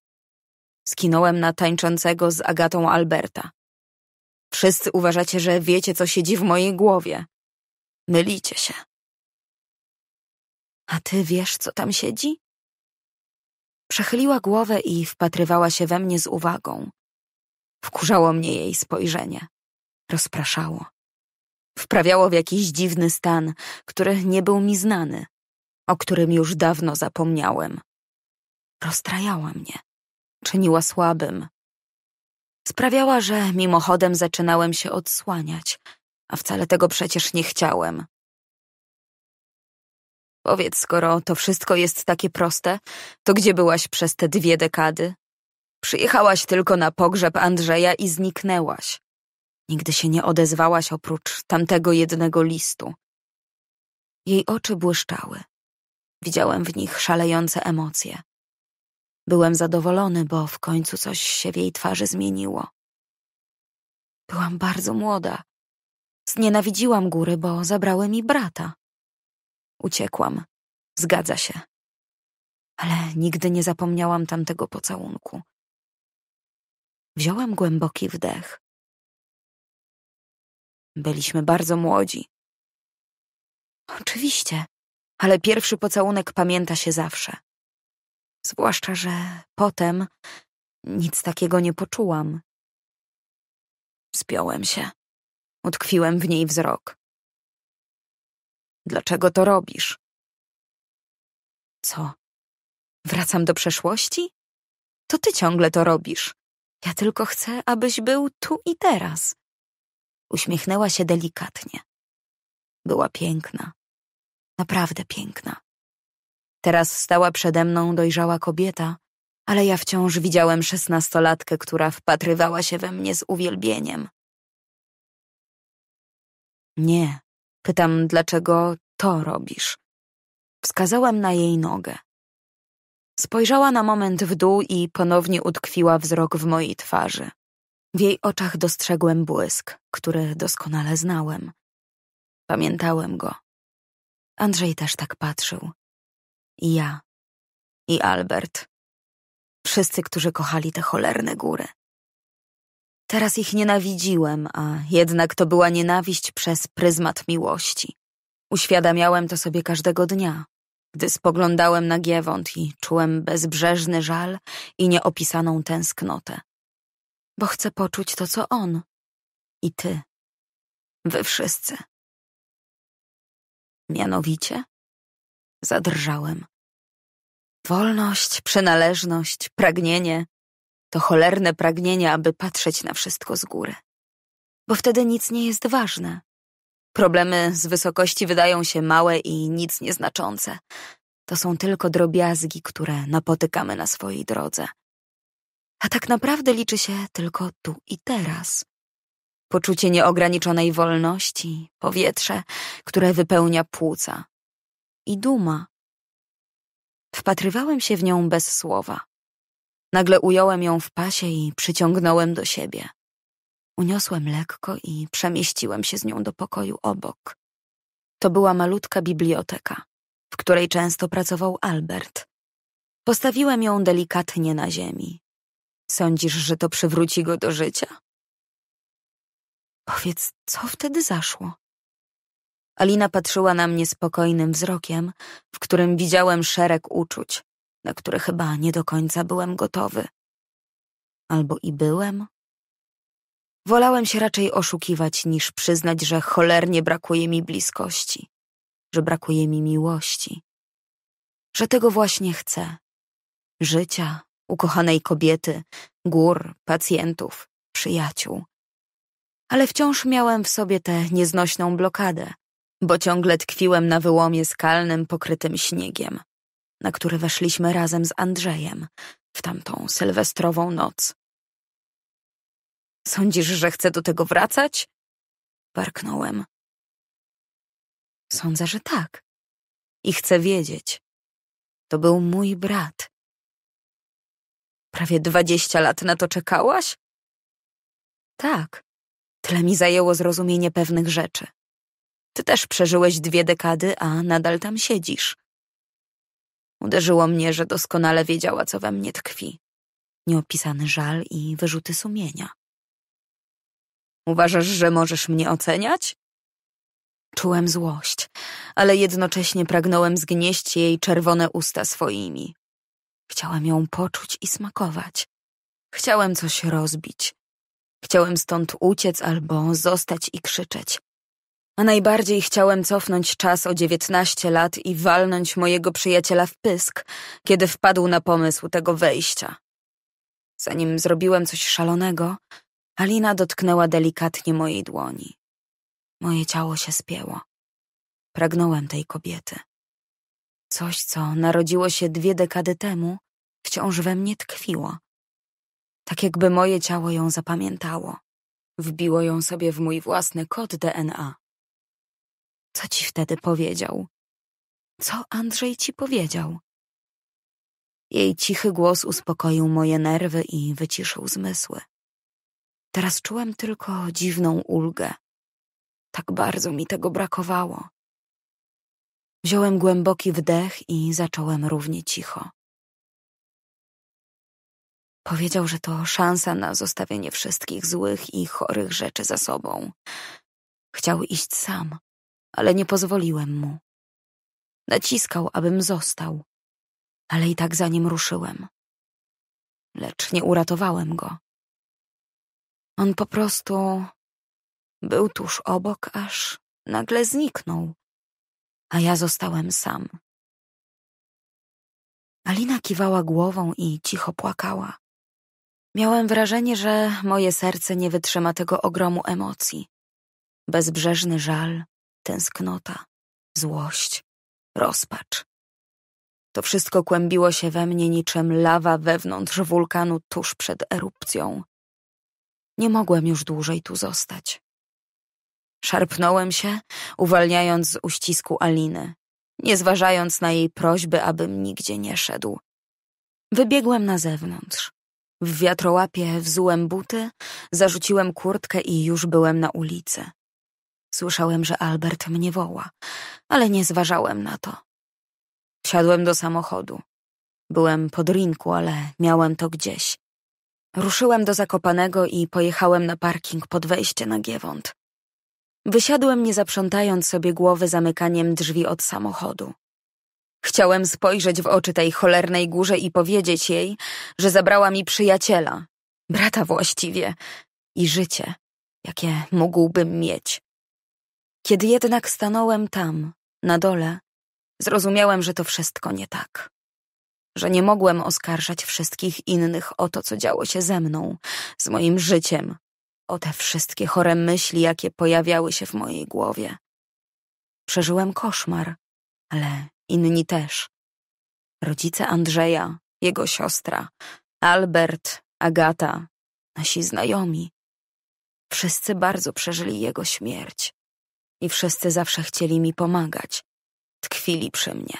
Skinąłem na tańczącego z Agatą Alberta. Wszyscy uważacie, że wiecie, co siedzi w mojej głowie. Mylicie się. A ty wiesz, co tam siedzi? Przechyliła głowę i wpatrywała się we mnie z uwagą. Wkurzało mnie jej spojrzenie. Rozpraszało. Wprawiało w jakiś dziwny stan, który nie był mi znany o którym już dawno zapomniałem. Rozstrajała mnie, czyniła słabym. Sprawiała, że mimochodem zaczynałem się odsłaniać, a wcale tego przecież nie chciałem. Powiedz, skoro to wszystko jest takie proste, to gdzie byłaś przez te dwie dekady? Przyjechałaś tylko na pogrzeb Andrzeja i zniknęłaś. Nigdy się nie odezwałaś oprócz tamtego jednego listu. Jej oczy błyszczały. Widziałem w nich szalejące emocje. Byłem zadowolony, bo w końcu coś się w jej twarzy zmieniło. Byłam bardzo młoda. Znienawidziłam góry, bo zabrały mi brata. Uciekłam. Zgadza się. Ale nigdy nie zapomniałam tamtego pocałunku. Wziąłem głęboki wdech. Byliśmy bardzo młodzi. Oczywiście ale pierwszy pocałunek pamięta się zawsze. Zwłaszcza, że potem nic takiego nie poczułam. Spiąłem się. Utkwiłem w niej wzrok. Dlaczego to robisz? Co? Wracam do przeszłości? To ty ciągle to robisz. Ja tylko chcę, abyś był tu i teraz. Uśmiechnęła się delikatnie. Była piękna naprawdę piękna. Teraz stała przede mną dojrzała kobieta, ale ja wciąż widziałem szesnastolatkę, która wpatrywała się we mnie z uwielbieniem. Nie, pytam, dlaczego to robisz. Wskazałem na jej nogę. Spojrzała na moment w dół i ponownie utkwiła wzrok w mojej twarzy. W jej oczach dostrzegłem błysk, który doskonale znałem. Pamiętałem go. Andrzej też tak patrzył. I ja. I Albert. Wszyscy, którzy kochali te cholerne góry. Teraz ich nienawidziłem, a jednak to była nienawiść przez pryzmat miłości. Uświadamiałem to sobie każdego dnia, gdy spoglądałem na Giewont i czułem bezbrzeżny żal i nieopisaną tęsknotę. Bo chcę poczuć to, co on. I ty. Wy wszyscy. Mianowicie? Zadrżałem. Wolność, przynależność, pragnienie to cholerne pragnienie, aby patrzeć na wszystko z góry. Bo wtedy nic nie jest ważne. Problemy z wysokości wydają się małe i nic nieznaczące. To są tylko drobiazgi, które napotykamy na swojej drodze. A tak naprawdę liczy się tylko tu i teraz poczucie nieograniczonej wolności, powietrze, które wypełnia płuca i duma. Wpatrywałem się w nią bez słowa. Nagle ująłem ją w pasie i przyciągnąłem do siebie. Uniosłem lekko i przemieściłem się z nią do pokoju obok. To była malutka biblioteka, w której często pracował Albert. Postawiłem ją delikatnie na ziemi. Sądzisz, że to przywróci go do życia? Powiedz, co wtedy zaszło? Alina patrzyła na mnie spokojnym wzrokiem, w którym widziałem szereg uczuć, na które chyba nie do końca byłem gotowy. Albo i byłem. Wolałem się raczej oszukiwać, niż przyznać, że cholernie brakuje mi bliskości, że brakuje mi miłości, że tego właśnie chcę. Życia, ukochanej kobiety, gór, pacjentów, przyjaciół, ale wciąż miałem w sobie tę nieznośną blokadę, bo ciągle tkwiłem na wyłomie skalnym pokrytym śniegiem, na który weszliśmy razem z Andrzejem w tamtą sylwestrową noc. Sądzisz, że chcę do tego wracać? Warknąłem. Sądzę, że tak. I chcę wiedzieć. To był mój brat. Prawie dwadzieścia lat na to czekałaś? Tak. Tyle mi zajęło zrozumienie pewnych rzeczy. Ty też przeżyłeś dwie dekady, a nadal tam siedzisz. Uderzyło mnie, że doskonale wiedziała, co we mnie tkwi. Nieopisany żal i wyrzuty sumienia. Uważasz, że możesz mnie oceniać? Czułem złość, ale jednocześnie pragnąłem zgnieść jej czerwone usta swoimi. Chciałem ją poczuć i smakować. Chciałem coś rozbić, Chciałem stąd uciec albo zostać i krzyczeć. A najbardziej chciałem cofnąć czas o dziewiętnaście lat i walnąć mojego przyjaciela w pysk, kiedy wpadł na pomysł tego wejścia. Zanim zrobiłem coś szalonego, Alina dotknęła delikatnie mojej dłoni. Moje ciało się spięło. Pragnąłem tej kobiety. Coś, co narodziło się dwie dekady temu, wciąż we mnie tkwiło tak jakby moje ciało ją zapamiętało. Wbiło ją sobie w mój własny kod DNA. Co ci wtedy powiedział? Co Andrzej ci powiedział? Jej cichy głos uspokoił moje nerwy i wyciszył zmysły. Teraz czułem tylko dziwną ulgę. Tak bardzo mi tego brakowało. Wziąłem głęboki wdech i zacząłem równie cicho. Powiedział, że to szansa na zostawienie wszystkich złych i chorych rzeczy za sobą. Chciał iść sam, ale nie pozwoliłem mu. Naciskał, abym został, ale i tak za nim ruszyłem. Lecz nie uratowałem go. On po prostu był tuż obok, aż nagle zniknął, a ja zostałem sam. Alina kiwała głową i cicho płakała. Miałem wrażenie, że moje serce nie wytrzyma tego ogromu emocji. Bezbrzeżny żal, tęsknota, złość, rozpacz. To wszystko kłębiło się we mnie niczym lawa wewnątrz wulkanu tuż przed erupcją. Nie mogłem już dłużej tu zostać. Szarpnąłem się, uwalniając z uścisku Aliny, nie zważając na jej prośby, abym nigdzie nie szedł. Wybiegłem na zewnątrz. W wiatrołapie wzułem buty, zarzuciłem kurtkę i już byłem na ulicy. Słyszałem, że Albert mnie woła, ale nie zważałem na to. Siadłem do samochodu. Byłem pod rinku, ale miałem to gdzieś. Ruszyłem do Zakopanego i pojechałem na parking pod wejście na Giewont. Wysiadłem nie zaprzątając sobie głowy zamykaniem drzwi od samochodu. Chciałem spojrzeć w oczy tej cholernej górze i powiedzieć jej, że zabrała mi przyjaciela, brata właściwie, i życie, jakie mógłbym mieć. Kiedy jednak stanąłem tam, na dole, zrozumiałem, że to wszystko nie tak. Że nie mogłem oskarżać wszystkich innych o to, co działo się ze mną, z moim życiem, o te wszystkie chore myśli, jakie pojawiały się w mojej głowie. Przeżyłem koszmar, ale inni też. Rodzice Andrzeja, jego siostra, Albert, Agata, nasi znajomi. Wszyscy bardzo przeżyli jego śmierć i wszyscy zawsze chcieli mi pomagać. Tkwili przy mnie,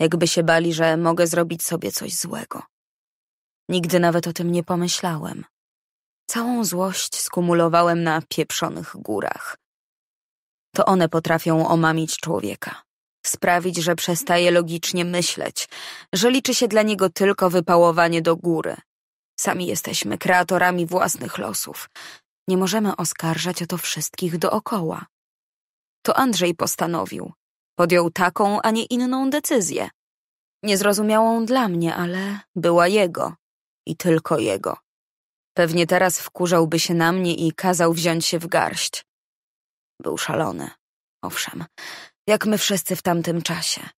jakby się bali, że mogę zrobić sobie coś złego. Nigdy nawet o tym nie pomyślałem. Całą złość skumulowałem na pieprzonych górach. To one potrafią omamić człowieka sprawić, że przestaje logicznie myśleć, że liczy się dla niego tylko wypałowanie do góry. Sami jesteśmy kreatorami własnych losów. Nie możemy oskarżać o to wszystkich dookoła. To Andrzej postanowił. Podjął taką, a nie inną decyzję. Niezrozumiałą dla mnie, ale była jego. I tylko jego. Pewnie teraz wkurzałby się na mnie i kazał wziąć się w garść. Był szalony. Owszem, jak my wszyscy w tamtym czasie.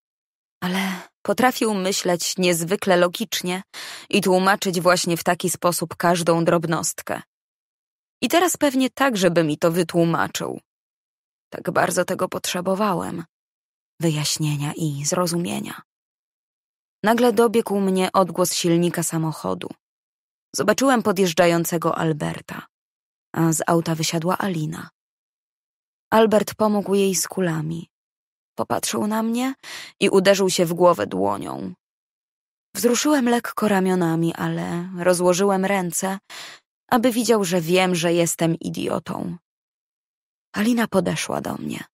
Ale potrafił myśleć niezwykle logicznie i tłumaczyć właśnie w taki sposób każdą drobnostkę. I teraz pewnie tak, żeby mi to wytłumaczył. Tak bardzo tego potrzebowałem. Wyjaśnienia i zrozumienia. Nagle dobiegł mnie odgłos silnika samochodu. Zobaczyłem podjeżdżającego Alberta, a z auta wysiadła Alina. Albert pomógł jej z kulami. Popatrzył na mnie i uderzył się w głowę dłonią. Wzruszyłem lekko ramionami, ale rozłożyłem ręce, aby widział, że wiem, że jestem idiotą. Alina podeszła do mnie.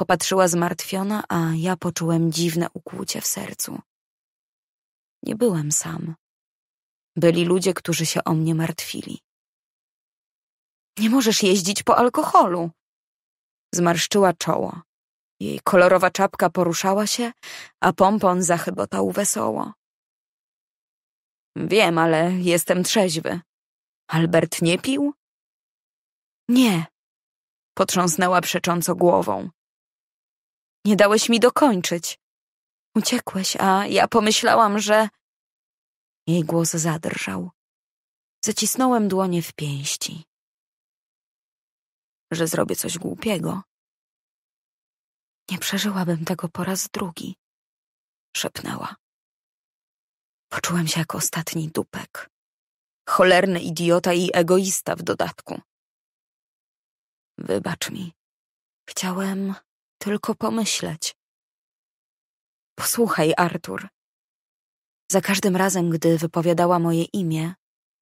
Popatrzyła zmartwiona, a ja poczułem dziwne ukłucie w sercu. Nie byłem sam. Byli ludzie, którzy się o mnie martwili. Nie możesz jeździć po alkoholu. Zmarszczyła czoło. Jej kolorowa czapka poruszała się, a pompon zachybotał wesoło. Wiem, ale jestem trzeźwy. Albert nie pił? Nie. Potrząsnęła przecząco głową. Nie dałeś mi dokończyć. Uciekłeś, a ja pomyślałam, że... Jej głos zadrżał. Zacisnąłem dłonie w pięści. Że zrobię coś głupiego. Nie przeżyłabym tego po raz drugi, szepnęła. Poczułem się jak ostatni dupek. Cholerny idiota i egoista w dodatku. Wybacz mi. Chciałem tylko pomyśleć. Posłuchaj, Artur. Za każdym razem, gdy wypowiadała moje imię,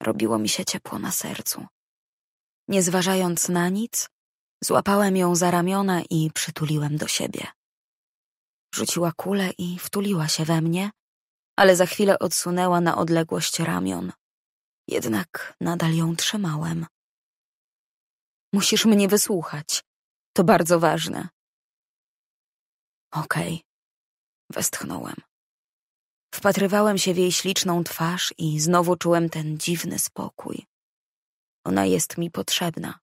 robiło mi się ciepło na sercu. Nie zważając na nic, Złapałem ją za ramiona i przytuliłem do siebie. Rzuciła kulę i wtuliła się we mnie, ale za chwilę odsunęła na odległość ramion. Jednak nadal ją trzymałem. Musisz mnie wysłuchać. To bardzo ważne. Okej, okay. westchnąłem. Wpatrywałem się w jej śliczną twarz i znowu czułem ten dziwny spokój. Ona jest mi potrzebna.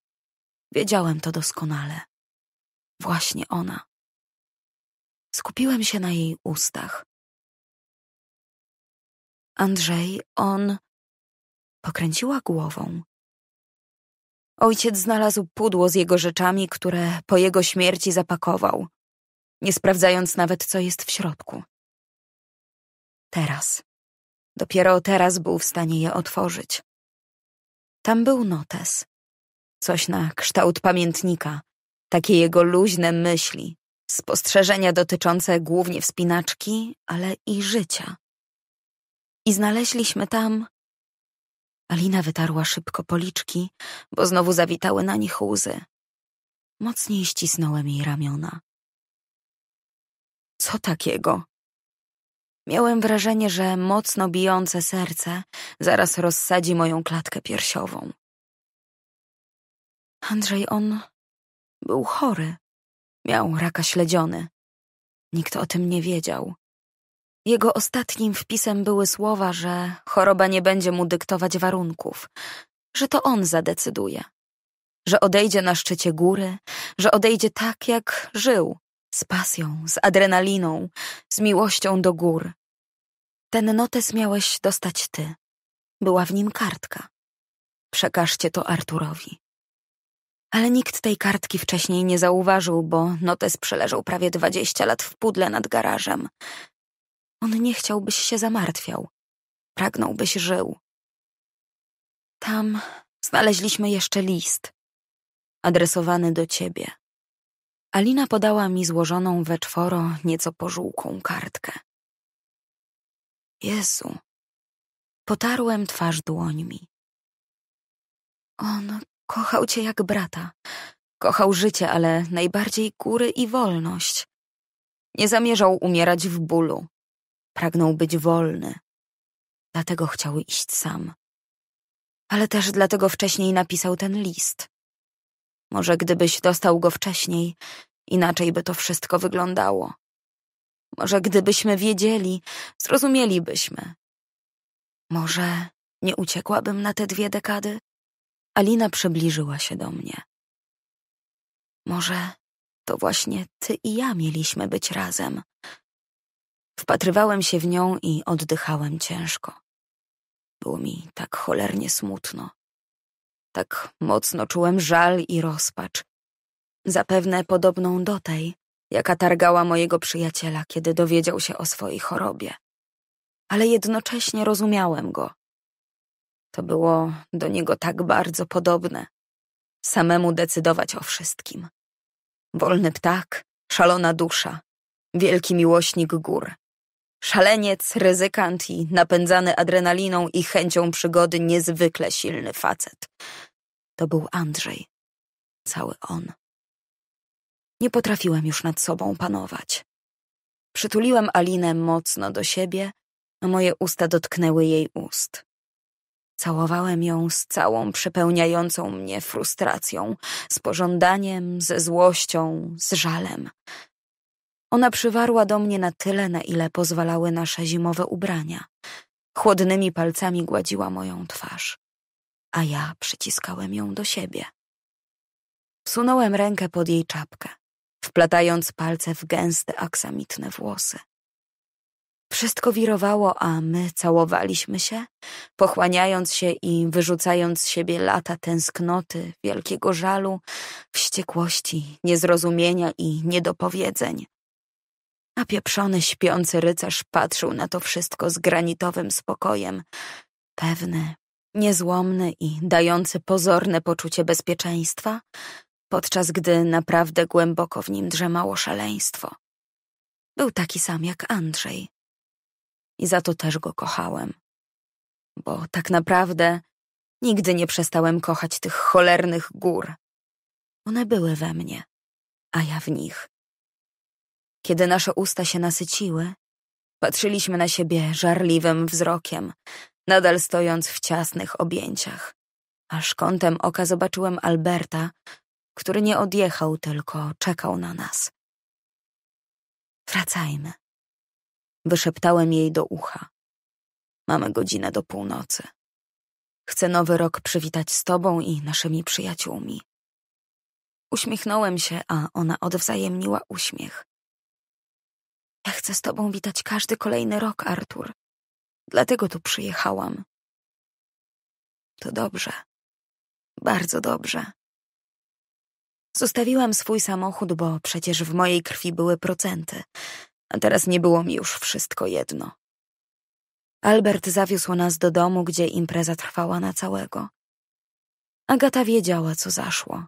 Wiedziałem to doskonale. Właśnie ona. Skupiłem się na jej ustach. Andrzej, on. Pokręciła głową. Ojciec znalazł pudło z jego rzeczami, które po jego śmierci zapakował, nie sprawdzając nawet, co jest w środku. Teraz. Dopiero teraz był w stanie je otworzyć. Tam był notes. Coś na kształt pamiętnika. Takie jego luźne myśli, spostrzeżenia dotyczące głównie wspinaczki, ale i życia. I znaleźliśmy tam... Alina wytarła szybko policzki, bo znowu zawitały na nich łzy. Mocniej ścisnąłem jej ramiona. Co takiego? Miałem wrażenie, że mocno bijące serce zaraz rozsadzi moją klatkę piersiową. Andrzej, on był chory. Miał raka śledziony. Nikt o tym nie wiedział. Jego ostatnim wpisem były słowa, że choroba nie będzie mu dyktować warunków, że to on zadecyduje, że odejdzie na szczycie góry, że odejdzie tak, jak żył, z pasją, z adrenaliną, z miłością do gór. Ten notes miałeś dostać ty. Była w nim kartka. Przekażcie to Arturowi ale nikt tej kartki wcześniej nie zauważył, bo notes przeleżał prawie dwadzieścia lat w pudle nad garażem. On nie chciałbyś się zamartwiał. pragnąłbyś żył. Tam znaleźliśmy jeszcze list, adresowany do ciebie. Alina podała mi złożoną we czworo, nieco pożółką kartkę. Jezu. Potarłem twarz dłońmi. On Kochał cię jak brata. Kochał życie, ale najbardziej góry i wolność. Nie zamierzał umierać w bólu. Pragnął być wolny. Dlatego chciał iść sam. Ale też dlatego wcześniej napisał ten list. Może gdybyś dostał go wcześniej, inaczej by to wszystko wyglądało. Może gdybyśmy wiedzieli, zrozumielibyśmy. Może nie uciekłabym na te dwie dekady? Alina przybliżyła się do mnie. Może to właśnie ty i ja mieliśmy być razem. Wpatrywałem się w nią i oddychałem ciężko. Było mi tak cholernie smutno. Tak mocno czułem żal i rozpacz. Zapewne podobną do tej, jaka targała mojego przyjaciela, kiedy dowiedział się o swojej chorobie. Ale jednocześnie rozumiałem go. To było do niego tak bardzo podobne. Samemu decydować o wszystkim. Wolny ptak, szalona dusza, wielki miłośnik gór. Szaleniec, ryzykant i napędzany adrenaliną i chęcią przygody niezwykle silny facet. To był Andrzej. Cały on. Nie potrafiłem już nad sobą panować. Przytuliłem Alinę mocno do siebie, a moje usta dotknęły jej ust. Całowałem ją z całą przepełniającą mnie frustracją, z pożądaniem, ze złością, z żalem. Ona przywarła do mnie na tyle, na ile pozwalały nasze zimowe ubrania. Chłodnymi palcami gładziła moją twarz, a ja przyciskałem ją do siebie. Wsunąłem rękę pod jej czapkę, wplatając palce w gęste aksamitne włosy. Wszystko wirowało, a my całowaliśmy się, pochłaniając się i wyrzucając z siebie lata tęsknoty, wielkiego żalu, wściekłości, niezrozumienia i niedopowiedzeń. A pieprzony, śpiący rycerz patrzył na to wszystko z granitowym spokojem, pewny, niezłomny i dający pozorne poczucie bezpieczeństwa, podczas gdy naprawdę głęboko w nim drzemało szaleństwo. Był taki sam jak Andrzej, i za to też go kochałem. Bo tak naprawdę nigdy nie przestałem kochać tych cholernych gór. One były we mnie, a ja w nich. Kiedy nasze usta się nasyciły, patrzyliśmy na siebie żarliwym wzrokiem, nadal stojąc w ciasnych objęciach. Aż kątem oka zobaczyłem Alberta, który nie odjechał, tylko czekał na nas. Wracajmy, Wyszeptałem jej do ucha. Mamy godzinę do północy. Chcę nowy rok przywitać z tobą i naszymi przyjaciółmi. Uśmiechnąłem się, a ona odwzajemniła uśmiech. Ja chcę z tobą witać każdy kolejny rok, Artur. Dlatego tu przyjechałam. To dobrze. Bardzo dobrze. Zostawiłam swój samochód, bo przecież w mojej krwi były procenty, a teraz nie było mi już wszystko jedno. Albert zawiózł nas do domu, gdzie impreza trwała na całego. Agata wiedziała, co zaszło.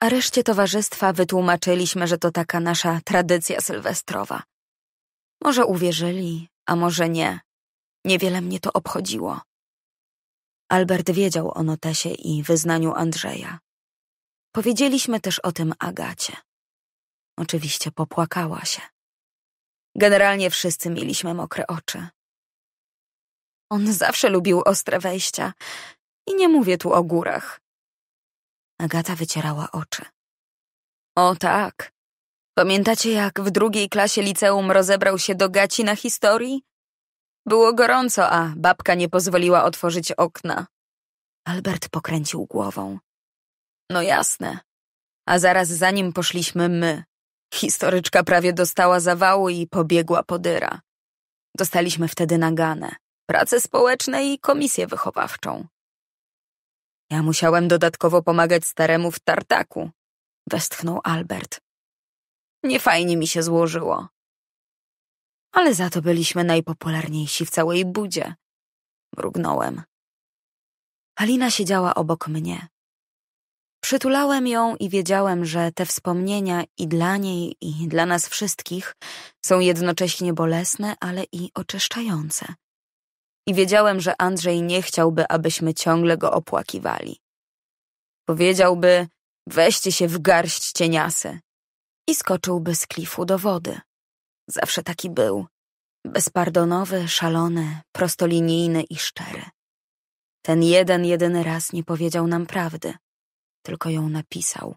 A reszcie towarzystwa wytłumaczyliśmy, że to taka nasza tradycja sylwestrowa. Może uwierzyli, a może nie. Niewiele mnie to obchodziło. Albert wiedział o notesie i wyznaniu Andrzeja. Powiedzieliśmy też o tym Agacie. Oczywiście popłakała się. Generalnie wszyscy mieliśmy mokre oczy. On zawsze lubił ostre wejścia. I nie mówię tu o górach. Agata wycierała oczy. O tak. Pamiętacie, jak w drugiej klasie liceum rozebrał się do gaci na historii? Było gorąco, a babka nie pozwoliła otworzyć okna. Albert pokręcił głową. No jasne. A zaraz za nim poszliśmy my, Historyczka prawie dostała zawału i pobiegła podyra. Dostaliśmy wtedy nagane, prace społeczne i komisję wychowawczą. Ja musiałem dodatkowo pomagać staremu w tartaku, westchnął Albert. Nie fajnie mi się złożyło. Ale za to byliśmy najpopularniejsi w całej budzie. Mrugnąłem. Halina siedziała obok mnie. Przytulałem ją i wiedziałem, że te wspomnienia i dla niej, i dla nas wszystkich są jednocześnie bolesne, ale i oczyszczające. I wiedziałem, że Andrzej nie chciałby, abyśmy ciągle go opłakiwali. Powiedziałby, weźcie się w garść cieniasy. I skoczyłby z klifu do wody. Zawsze taki był. Bezpardonowy, szalony, prostolinijny i szczery. Ten jeden, jedyny raz nie powiedział nam prawdy tylko ją napisał.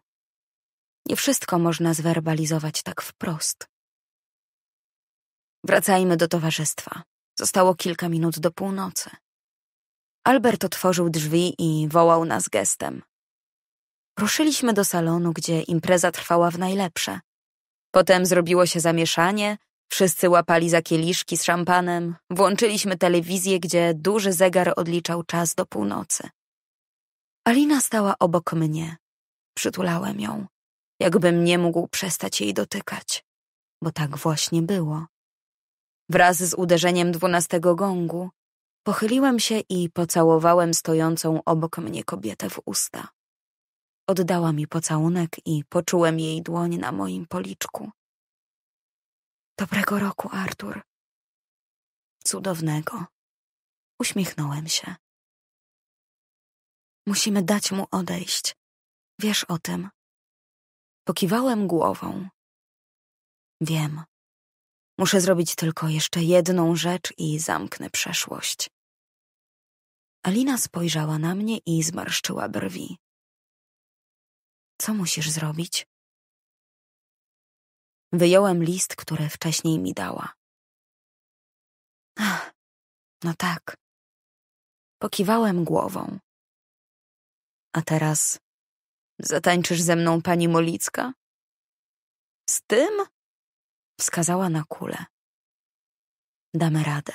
Nie wszystko można zwerbalizować tak wprost. Wracajmy do towarzystwa. Zostało kilka minut do północy. Albert otworzył drzwi i wołał nas gestem. Ruszyliśmy do salonu, gdzie impreza trwała w najlepsze. Potem zrobiło się zamieszanie, wszyscy łapali za kieliszki z szampanem, włączyliśmy telewizję, gdzie duży zegar odliczał czas do północy. Alina stała obok mnie. Przytulałem ją, jakbym nie mógł przestać jej dotykać, bo tak właśnie było. Wraz z uderzeniem dwunastego gongu pochyliłem się i pocałowałem stojącą obok mnie kobietę w usta. Oddała mi pocałunek i poczułem jej dłoń na moim policzku. Dobrego roku, Artur. Cudownego. Uśmiechnąłem się. Musimy dać mu odejść. Wiesz o tym. Pokiwałem głową. Wiem. Muszę zrobić tylko jeszcze jedną rzecz i zamknę przeszłość. Alina spojrzała na mnie i zmarszczyła brwi. Co musisz zrobić? Wyjąłem list, który wcześniej mi dała. Ach, no tak. Pokiwałem głową. A teraz zatańczysz ze mną pani Molicka? Z tym? Wskazała na kulę. Damy radę.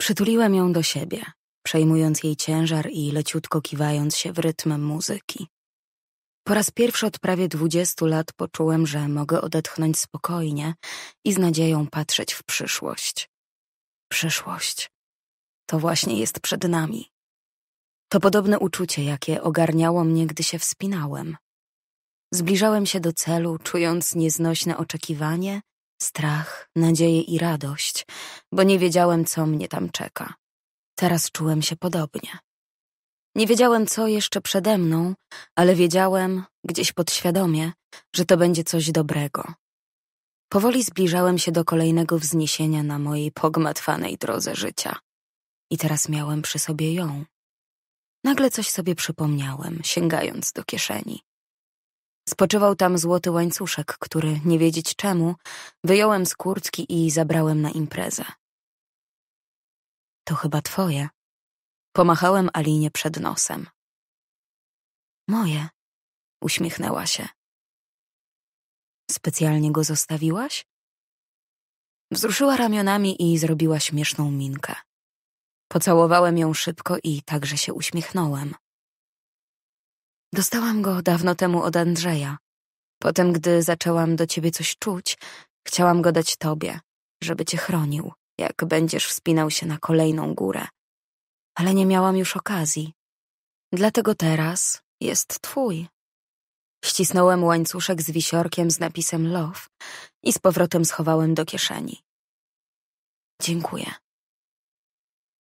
Przytuliłem ją do siebie, przejmując jej ciężar i leciutko kiwając się w rytm muzyki. Po raz pierwszy od prawie dwudziestu lat poczułem, że mogę odetchnąć spokojnie i z nadzieją patrzeć w przyszłość. Przyszłość. To właśnie jest przed nami. To podobne uczucie, jakie ogarniało mnie, gdy się wspinałem. Zbliżałem się do celu, czując nieznośne oczekiwanie, strach, nadzieję i radość, bo nie wiedziałem, co mnie tam czeka. Teraz czułem się podobnie. Nie wiedziałem, co jeszcze przede mną, ale wiedziałem, gdzieś podświadomie, że to będzie coś dobrego. Powoli zbliżałem się do kolejnego wzniesienia na mojej pogmatwanej drodze życia. I teraz miałem przy sobie ją. Nagle coś sobie przypomniałem, sięgając do kieszeni. Spoczywał tam złoty łańcuszek, który, nie wiedzieć czemu, wyjąłem z kurtki i zabrałem na imprezę. To chyba twoje. Pomachałem Alinie przed nosem. Moje, uśmiechnęła się. Specjalnie go zostawiłaś? Wzruszyła ramionami i zrobiła śmieszną minkę. Pocałowałem ją szybko i także się uśmiechnąłem. Dostałam go dawno temu od Andrzeja. Potem, gdy zaczęłam do ciebie coś czuć, chciałam go dać tobie, żeby cię chronił, jak będziesz wspinał się na kolejną górę. Ale nie miałam już okazji. Dlatego teraz jest twój. Ścisnąłem łańcuszek z wisiorkiem z napisem love i z powrotem schowałem do kieszeni. Dziękuję.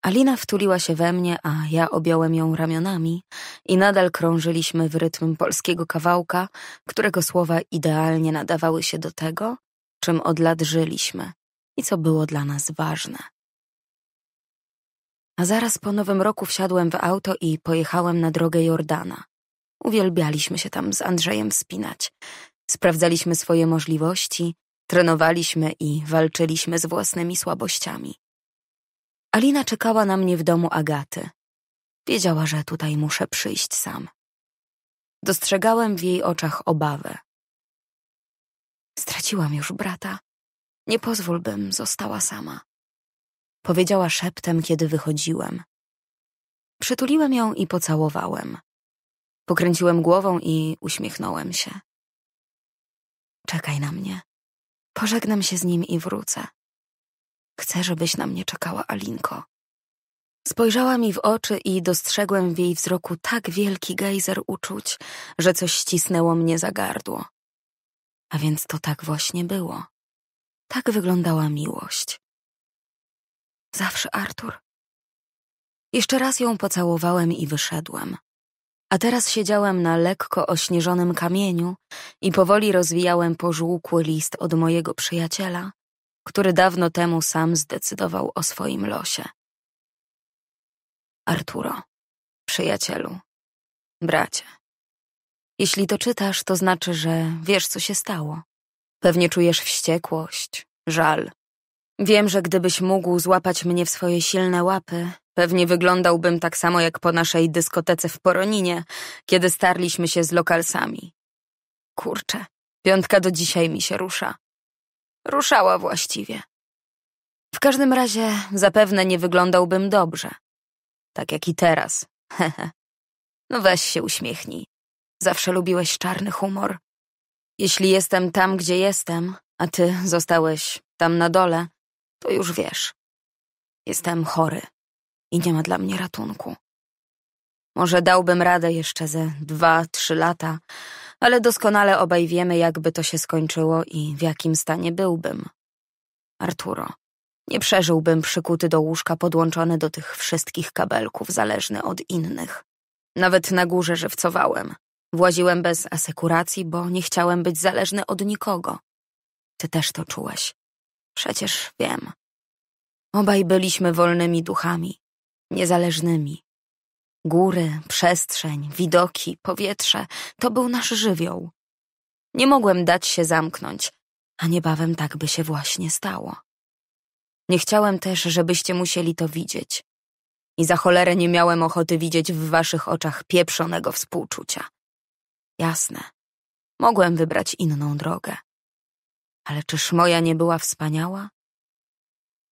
Alina wtuliła się we mnie, a ja objąłem ją ramionami i nadal krążyliśmy w rytm polskiego kawałka, którego słowa idealnie nadawały się do tego, czym od lat żyliśmy i co było dla nas ważne. A zaraz po nowym roku wsiadłem w auto i pojechałem na drogę Jordana. Uwielbialiśmy się tam z Andrzejem wspinać. Sprawdzaliśmy swoje możliwości, trenowaliśmy i walczyliśmy z własnymi słabościami. Alina czekała na mnie w domu Agaty. Wiedziała, że tutaj muszę przyjść sam. Dostrzegałem w jej oczach obawę. Straciłam już brata. Nie pozwól, bym została sama. Powiedziała szeptem, kiedy wychodziłem. Przytuliłem ją i pocałowałem. Pokręciłem głową i uśmiechnąłem się. Czekaj na mnie. Pożegnam się z nim i wrócę. Chcę, żebyś na mnie czekała, Alinko. Spojrzała mi w oczy i dostrzegłem w jej wzroku tak wielki gejzer uczuć, że coś ścisnęło mnie za gardło. A więc to tak właśnie było. Tak wyglądała miłość. Zawsze Artur. Jeszcze raz ją pocałowałem i wyszedłem. A teraz siedziałem na lekko ośnieżonym kamieniu i powoli rozwijałem pożółkły list od mojego przyjaciela, który dawno temu sam zdecydował o swoim losie. Arturo, przyjacielu, bracie. Jeśli to czytasz, to znaczy, że wiesz, co się stało. Pewnie czujesz wściekłość, żal. Wiem, że gdybyś mógł złapać mnie w swoje silne łapy, pewnie wyglądałbym tak samo jak po naszej dyskotece w Poroninie, kiedy starliśmy się z lokalsami. Kurczę, piątka do dzisiaj mi się rusza. Ruszała właściwie. W każdym razie zapewne nie wyglądałbym dobrze. Tak jak i teraz. no weź się uśmiechnij. Zawsze lubiłeś czarny humor. Jeśli jestem tam, gdzie jestem, a ty zostałeś tam na dole, to już wiesz. Jestem chory i nie ma dla mnie ratunku. Może dałbym radę jeszcze ze dwa, trzy lata, ale doskonale obaj wiemy, jakby to się skończyło i w jakim stanie byłbym. Arturo, nie przeżyłbym przykuty do łóżka podłączony do tych wszystkich kabelków, zależny od innych. Nawet na górze żywcowałem. Właziłem bez asekuracji, bo nie chciałem być zależny od nikogo. Ty też to czułeś. Przecież wiem. Obaj byliśmy wolnymi duchami, niezależnymi, Góry, przestrzeń, widoki, powietrze to był nasz żywioł. Nie mogłem dać się zamknąć, a niebawem tak by się właśnie stało. Nie chciałem też, żebyście musieli to widzieć. I za cholerę nie miałem ochoty widzieć w waszych oczach pieprzonego współczucia. Jasne, mogłem wybrać inną drogę. Ale czyż moja nie była wspaniała?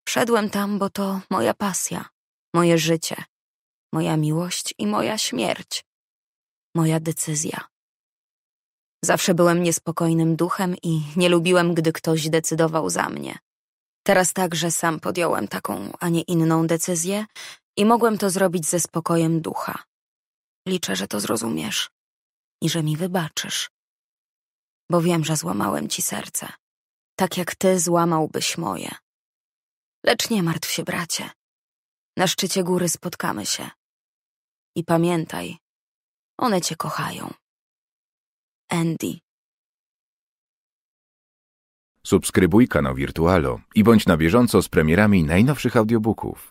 Wszedłem tam, bo to moja pasja, moje życie, moja miłość i moja śmierć, moja decyzja. Zawsze byłem niespokojnym duchem i nie lubiłem, gdy ktoś decydował za mnie. Teraz także sam podjąłem taką, a nie inną decyzję i mogłem to zrobić ze spokojem ducha. Liczę, że to zrozumiesz i że mi wybaczysz. Bo wiem, że złamałem ci serce, tak jak ty złamałbyś moje. Lecz nie martw się, bracie. Na szczycie góry spotkamy się. I pamiętaj, one cię kochają. Andy. Subskrybuj kanał Wirtualo i bądź na bieżąco z premierami najnowszych audiobooków.